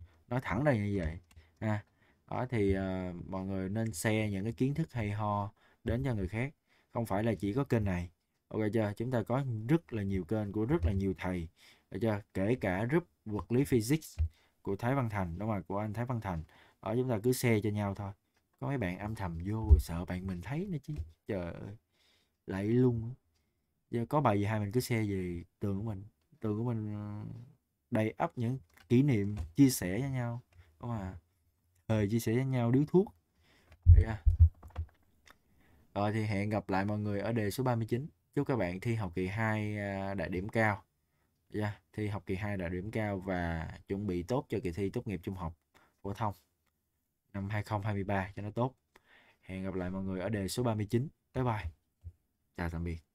à? nói thẳng đây như vậy à, đó thì uh, mọi người nên share những cái kiến thức hay ho đến cho người khác không phải là chỉ có kênh này ok chưa chúng ta có rất là nhiều kênh của rất là nhiều thầy được chưa kể cả group vật lý physics của Thái Văn Thành đúng không ạ của anh Thái Văn Thành ở chúng ta cứ share cho nhau thôi có mấy bạn âm thầm vô rồi sợ bạn mình thấy nữa chứ trời ơi lại luôn giờ có bài gì hai mình cứ share về tường của mình tường của mình ờ, đầy ắp những kỷ niệm chia sẻ với nhau đúng không à thời chia sẻ với nhau điếu thuốc yeah. rồi thì hẹn gặp lại mọi người ở đề số 39 chúc các bạn thi học kỳ 2 à, đạt điểm cao yeah, dạ, thi học kỳ 2 đạt điểm cao và chuẩn bị tốt cho kỳ thi tốt nghiệp trung học phổ thông năm 2023 cho nó tốt. Hẹn gặp lại mọi người ở đề số 39. Bye bye. Chào tạm biệt.